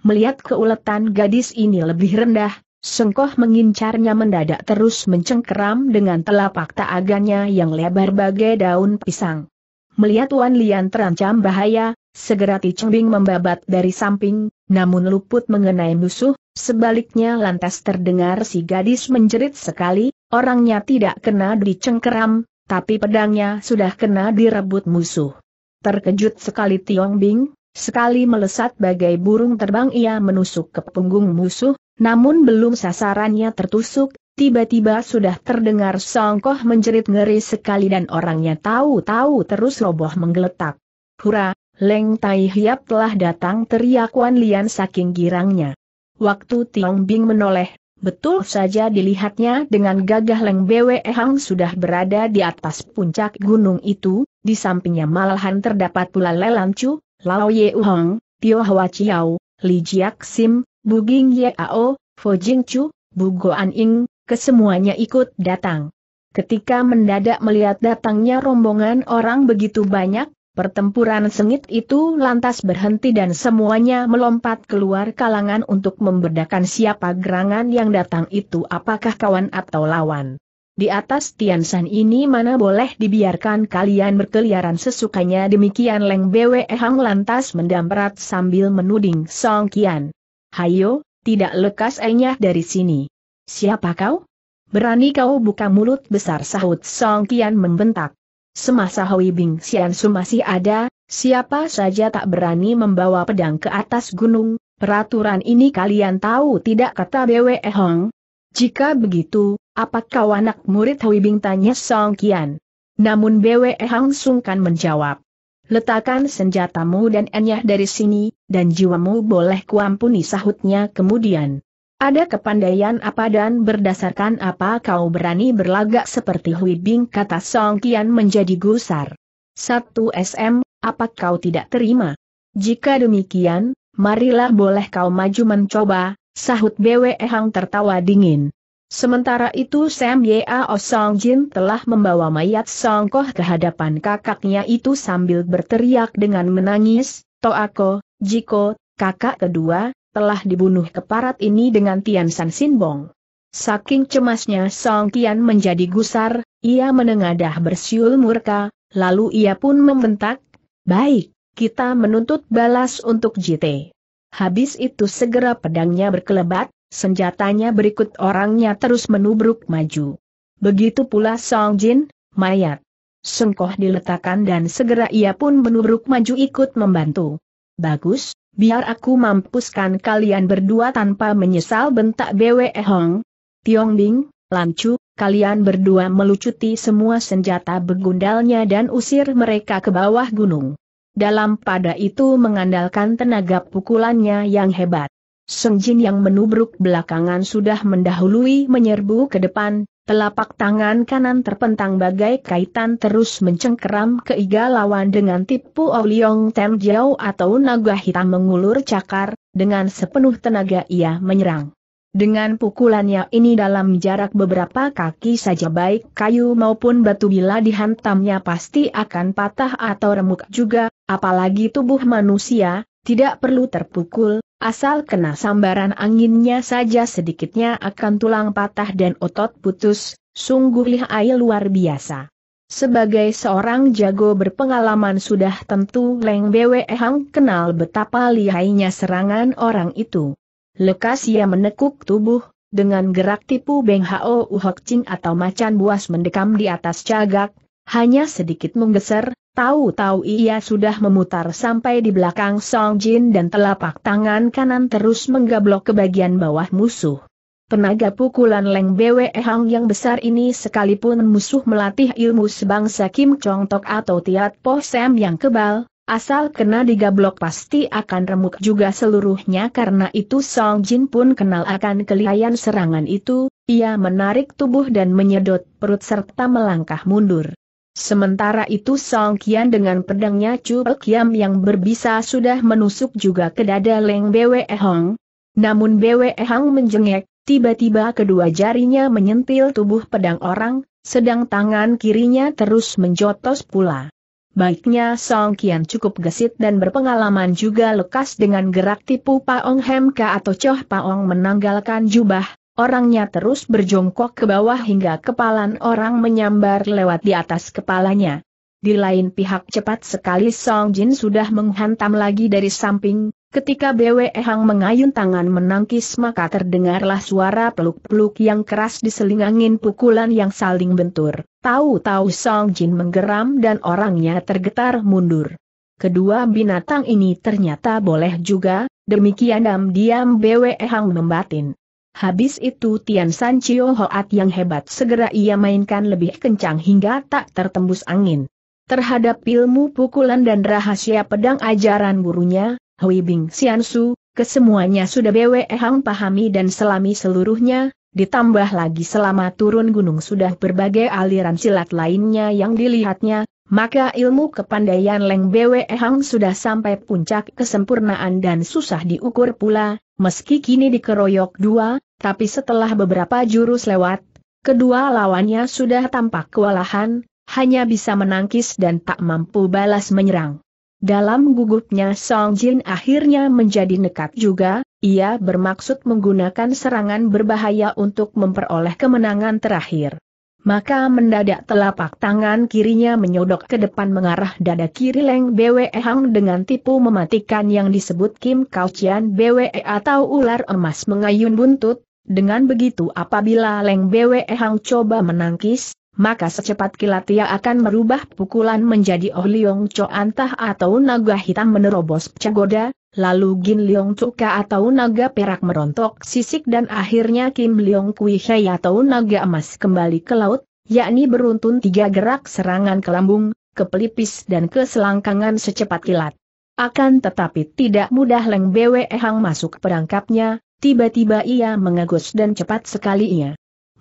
Melihat keuletan gadis ini lebih rendah, Sengkoh mengincarnya mendadak terus mencengkeram dengan telapak taagannya yang lebar bagai daun pisang. Melihat Wan Lian terancam bahaya, segera Ti Bing membabat dari samping, namun luput mengenai musuh, sebaliknya lantas terdengar si gadis menjerit sekali, orangnya tidak kena dicengkeram, tapi pedangnya sudah kena direbut musuh. Terkejut sekali Tiong Bing, sekali melesat bagai burung terbang ia menusuk ke punggung musuh, namun belum sasarannya tertusuk, tiba-tiba sudah terdengar songkoh menjerit ngeri sekali dan orangnya tahu-tahu terus roboh menggeletak. Hura, Leng Tai Hiap telah datang teriak Wan Lian saking girangnya. Waktu Tiong Bing menoleh, betul saja dilihatnya dengan gagah Leng Bwe Hang sudah berada di atas puncak gunung itu, di sampingnya malahan terdapat pula Lelan Chu, Lao Ye Uhong, Tio Hwa Chiao, Li Jiak Sim, Buging Yeao, Fo Jing Chu, Bu An Ing, kesemuanya ikut datang. Ketika mendadak melihat datangnya rombongan orang begitu banyak, Pertempuran sengit itu lantas berhenti dan semuanya melompat keluar kalangan untuk membedakan siapa gerangan yang datang itu apakah kawan atau lawan. Di atas Tiansan ini mana boleh dibiarkan kalian berkeliaran sesukanya demikian Leng Bwe Hang lantas mendamprat sambil menuding Song Kian. Hayo, tidak lekas enyah dari sini. Siapa kau? Berani kau buka mulut besar sahut Song Kian membentak. Semasa Hui Bing Xian Su masih ada, siapa saja tak berani membawa pedang ke atas gunung, peraturan ini kalian tahu tidak kata Bwe Hong? Jika begitu, apakah anak murid Hui Bing tanya Song Qian? Namun Bwe Hong sungkan menjawab. Letakkan senjatamu dan enyah dari sini, dan jiwamu boleh kuampuni sahutnya kemudian. Ada kepandaian apa dan berdasarkan apa kau berani berlagak seperti Hui Bing kata Song Kian menjadi gusar. Satu SM, apa kau tidak terima? Jika demikian, marilah boleh kau maju mencoba, sahut BWE Hang tertawa dingin. Sementara itu Sam Yao Song Jin telah membawa mayat Song Koh ke hadapan kakaknya itu sambil berteriak dengan menangis, Toako, Jiko, kakak kedua, telah dibunuh keparat ini dengan Tian San Sinbong. Saking cemasnya Song Tian menjadi gusar, ia menengadah bersiul murka, lalu ia pun membentak, Baik, kita menuntut balas untuk JT. Habis itu segera pedangnya berkelebat, senjatanya berikut orangnya terus menubruk maju. Begitu pula Song Jin, mayat. Sengkoh diletakkan dan segera ia pun menubruk maju ikut membantu. Bagus, biar aku mampuskan kalian berdua tanpa menyesal bentak Bwe Hong. Tiong Bing, Lancu, kalian berdua melucuti semua senjata begundalnya dan usir mereka ke bawah gunung. Dalam pada itu mengandalkan tenaga pukulannya yang hebat. Sung Jin yang menubruk belakangan sudah mendahului menyerbu ke depan, Telapak tangan kanan terpentang bagai kaitan terus mencengkeram keiga lawan dengan tipu Oliong Tem Jiao atau naga hitam mengulur cakar, dengan sepenuh tenaga ia menyerang. Dengan pukulannya ini dalam jarak beberapa kaki saja baik kayu maupun batu bila dihantamnya pasti akan patah atau remuk juga, apalagi tubuh manusia, tidak perlu terpukul, Asal kena sambaran anginnya saja sedikitnya akan tulang patah dan otot putus, sungguh lihai luar biasa. Sebagai seorang jago berpengalaman sudah tentu Leng Bwe Hang kenal betapa lihainya serangan orang itu. Lekas ia menekuk tubuh, dengan gerak tipu Beng Hao Uhok Ching atau macan buas mendekam di atas cagak, hanya sedikit menggeser, tahu-tahu ia sudah memutar sampai di belakang Song Jin dan telapak tangan kanan terus menggablok ke bagian bawah musuh. Tenaga pukulan Leng Bwe Hang yang besar ini sekalipun musuh melatih ilmu sebangsa Kim Chong Tok atau Tiat Po Sam yang kebal, asal kena digablok pasti akan remuk juga seluruhnya karena itu Song Jin pun kenal akan kelihayan serangan itu, ia menarik tubuh dan menyedot perut serta melangkah mundur. Sementara itu Song Kian dengan pedangnya Chu Kiam yang berbisa sudah menusuk juga ke dada Leng Bwe Hong. Namun Bwe Hong menjengek, tiba-tiba kedua jarinya menyentil tubuh pedang orang, sedang tangan kirinya terus menjotos pula. Baiknya Song Kian cukup gesit dan berpengalaman juga lekas dengan gerak tipu Paong Hem Ka atau Choh Paong menanggalkan jubah, Orangnya terus berjongkok ke bawah hingga kepalan orang menyambar lewat di atas kepalanya. Di lain pihak cepat sekali Song Jin sudah menghantam lagi dari samping, ketika BWE Hang mengayun tangan menangkis maka terdengarlah suara peluk-peluk yang keras diselingangin pukulan yang saling bentur. Tahu-tahu Song Jin menggeram dan orangnya tergetar mundur. Kedua binatang ini ternyata boleh juga, demikian diam-diam BWE Hang membatin. Habis itu Tian San Chio Hoat yang hebat segera ia mainkan lebih kencang hingga tak tertembus angin. Terhadap ilmu pukulan dan rahasia pedang ajaran gurunya, Hui Bing Sian Su, kesemuanya sudah Bwe Ehang pahami dan selami seluruhnya, ditambah lagi selama turun gunung sudah berbagai aliran silat lainnya yang dilihatnya, maka ilmu kepandaian Leng Bwe Hang sudah sampai puncak kesempurnaan dan susah diukur pula, meski kini dikeroyok dua, tapi setelah beberapa jurus lewat, kedua lawannya sudah tampak kewalahan, hanya bisa menangkis dan tak mampu balas menyerang. Dalam gugupnya Song Jin akhirnya menjadi nekat juga, ia bermaksud menggunakan serangan berbahaya untuk memperoleh kemenangan terakhir. Maka mendadak telapak tangan kirinya menyodok ke depan mengarah dada kiri Leng Bwe Hang dengan tipu mematikan yang disebut Kim Chian Bwe atau ular emas mengayun buntut. Dengan begitu apabila Leng Bwe Hang coba menangkis, maka secepat kilat ia akan merubah pukulan menjadi Oh Liong Cho Antah atau naga hitam menerobos Cagoda, Lalu Gin Leong Cuka atau naga perak merontok sisik dan akhirnya Kim Leong Kui Hei atau naga emas kembali ke laut, yakni beruntun tiga gerak serangan ke lambung, ke pelipis dan ke selangkangan secepat kilat. Akan tetapi tidak mudah Leng Bwe Hang masuk perangkapnya, tiba-tiba ia mengagus dan cepat sekali ia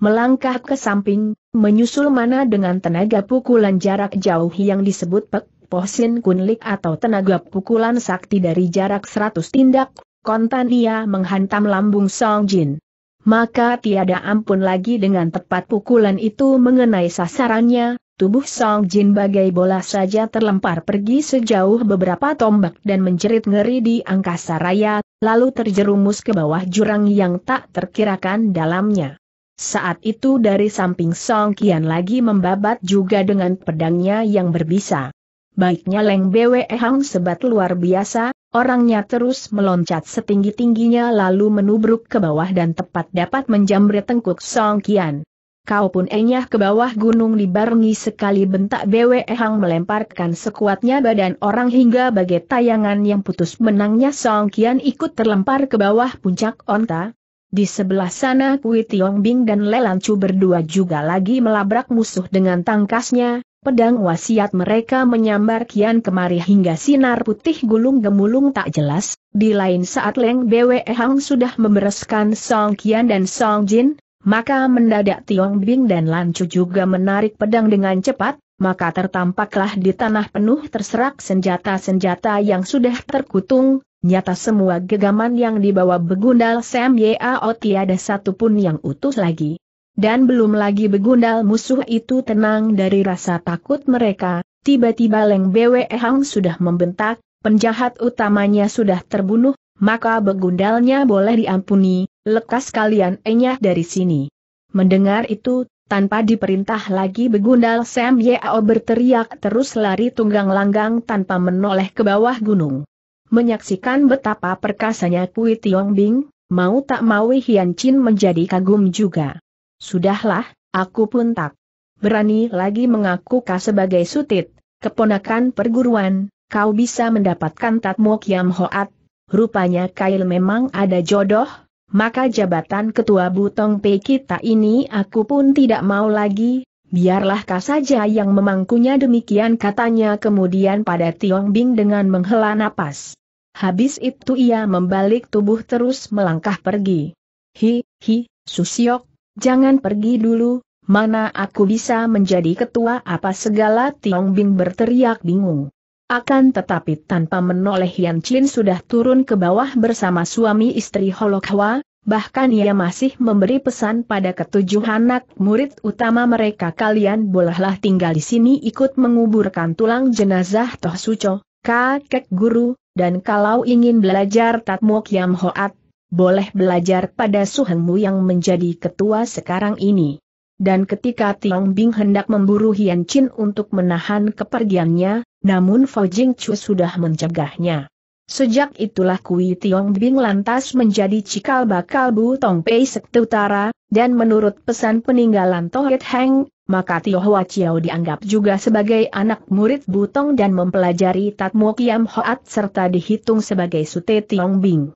melangkah ke samping, menyusul mana dengan tenaga pukulan jarak jauh yang disebut pek, Posin Kunlik atau tenaga pukulan sakti dari jarak seratus tindak, kontan ia menghantam lambung Song Jin. Maka tiada ampun lagi dengan tepat pukulan itu mengenai sasarannya, tubuh Song Jin bagai bola saja terlempar pergi sejauh beberapa tombak dan menjerit ngeri di angkasa raya, lalu terjerumus ke bawah jurang yang tak terkirakan dalamnya. Saat itu dari samping Song Kian lagi membabat juga dengan pedangnya yang berbisa baiknya Leng Bwe Hang sebat luar biasa, orangnya terus meloncat setinggi-tingginya lalu menubruk ke bawah dan tepat dapat menjamret tengkuk Song Kian. Kau pun enyah ke bawah gunung dibarengi sekali bentak Bwe Hang melemparkan sekuatnya badan orang hingga bagai tayangan yang putus menangnya Song Kian ikut terlempar ke bawah puncak onta. Di sebelah sana Kui Tiong Bing dan Lelan Chu berdua juga lagi melabrak musuh dengan tangkasnya, Pedang wasiat mereka menyambar kian kemari hingga sinar putih gulung gemulung tak jelas, di lain saat Leng Bwe Hang sudah membereskan Song Kian dan Song Jin, maka mendadak Tiong Bing dan Lan Chu juga menarik pedang dengan cepat, maka tertampaklah di tanah penuh terserak senjata-senjata yang sudah terkutung, nyata semua gegaman yang dibawa begundal Sam Yeo tiada pun yang utuh lagi, dan belum lagi begundal musuh itu tenang dari rasa takut mereka, tiba-tiba Leng Bwe Hang sudah membentak, penjahat utamanya sudah terbunuh, maka begundalnya boleh diampuni, lekas kalian enyah dari sini. Mendengar itu, tanpa diperintah lagi begundal Sam Yao berteriak terus lari tunggang langgang tanpa menoleh ke bawah gunung. Menyaksikan betapa perkasanya Kui Tiong Bing, mau tak mau Hian Chin menjadi kagum juga. Sudahlah, aku pun tak berani lagi mengaku kau sebagai sutit, keponakan perguruan, kau bisa mendapatkan tatmo kiam hoat. Rupanya kail memang ada jodoh, maka jabatan ketua butong P kita ini aku pun tidak mau lagi, biarlah kau saja yang memangkunya demikian katanya kemudian pada Tiong Bing dengan menghela napas. Habis itu ia membalik tubuh terus melangkah pergi. Hi, hi, Susiok, Jangan pergi dulu, mana aku bisa menjadi ketua apa segala Tiong Bing berteriak bingung. Akan tetapi tanpa menoleh Yan Chin sudah turun ke bawah bersama suami istri Holokhwa, bahkan ia masih memberi pesan pada ketujuh anak murid utama mereka kalian bolehlah tinggal di sini ikut menguburkan tulang jenazah Toh Suco, kakek guru, dan kalau ingin belajar Tatmo Kiam Hoat, boleh belajar pada Suhenmu yang menjadi ketua sekarang ini. Dan ketika Tiang Bing hendak memburu Hian Chin untuk menahan kepergiannya, namun Fo Jing Chu sudah mencegahnya. Sejak itulah Kui Tiong Bing lantas menjadi cikal bakal Bu Tong Pei Sektutara, dan menurut pesan peninggalan Tohet Heng, maka Tio Hoa Chiao dianggap juga sebagai anak murid Butong dan mempelajari Tatmo Kiam Hoat serta dihitung sebagai Sute Tiong Bing.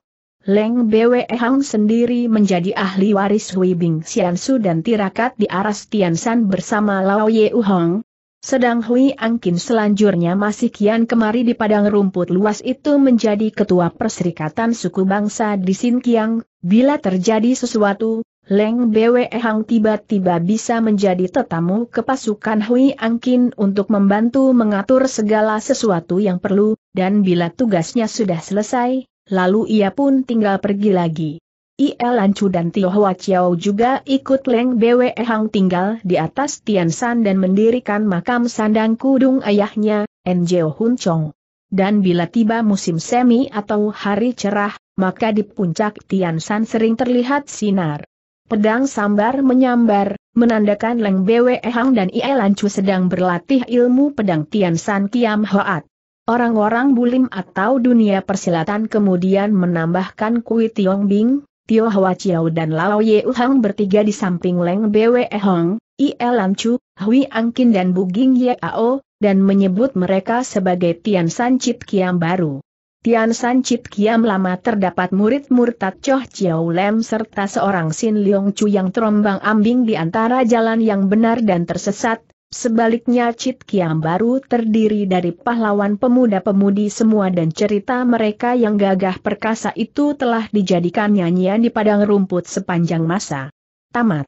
Leng Bwe Hang sendiri menjadi ahli waris Hui Bing Xiansu dan tirakat di aras Tiansan bersama Lao Ye Hong. Sedang Hui Angkin selanjutnya masih kian kemari di padang rumput luas itu menjadi ketua perserikatan suku bangsa di Sinkiang, bila terjadi sesuatu, Leng Bwe Hang tiba-tiba bisa menjadi tetamu ke pasukan Hui Angkin untuk membantu mengatur segala sesuatu yang perlu, dan bila tugasnya sudah selesai, lalu ia pun tinggal pergi lagi. IL lancu dan Tio Hwa Chiao juga ikut Leng Bwe Hang tinggal di atas Tian San dan mendirikan makam sandang kudung ayahnya, Njeo Hun Chong. Dan bila tiba musim semi atau hari cerah, maka di puncak Tian San sering terlihat sinar. Pedang sambar menyambar, menandakan Leng Bwe Hang dan IL Lancu sedang berlatih ilmu pedang Tian San Kiam Hoat. Orang-orang bulim atau dunia persilatan kemudian menambahkan Kui Tiong Bing, Tio Hwa Chiao dan Lao Ye Hang bertiga di samping Leng Bwe Hong, I Lam Chu, Hui Angkin dan Buging Ye Ao, dan menyebut mereka sebagai Tian San Chit Kiam baru. Tian San Chit Kiam lama terdapat murid murtad Choh Chiao Lem serta seorang Sin Leong Chu yang terombang ambing di antara jalan yang benar dan tersesat, Sebaliknya Cit Kiam baru terdiri dari pahlawan pemuda-pemudi semua dan cerita mereka yang gagah perkasa itu telah dijadikan nyanyian di padang rumput sepanjang masa. Tamat.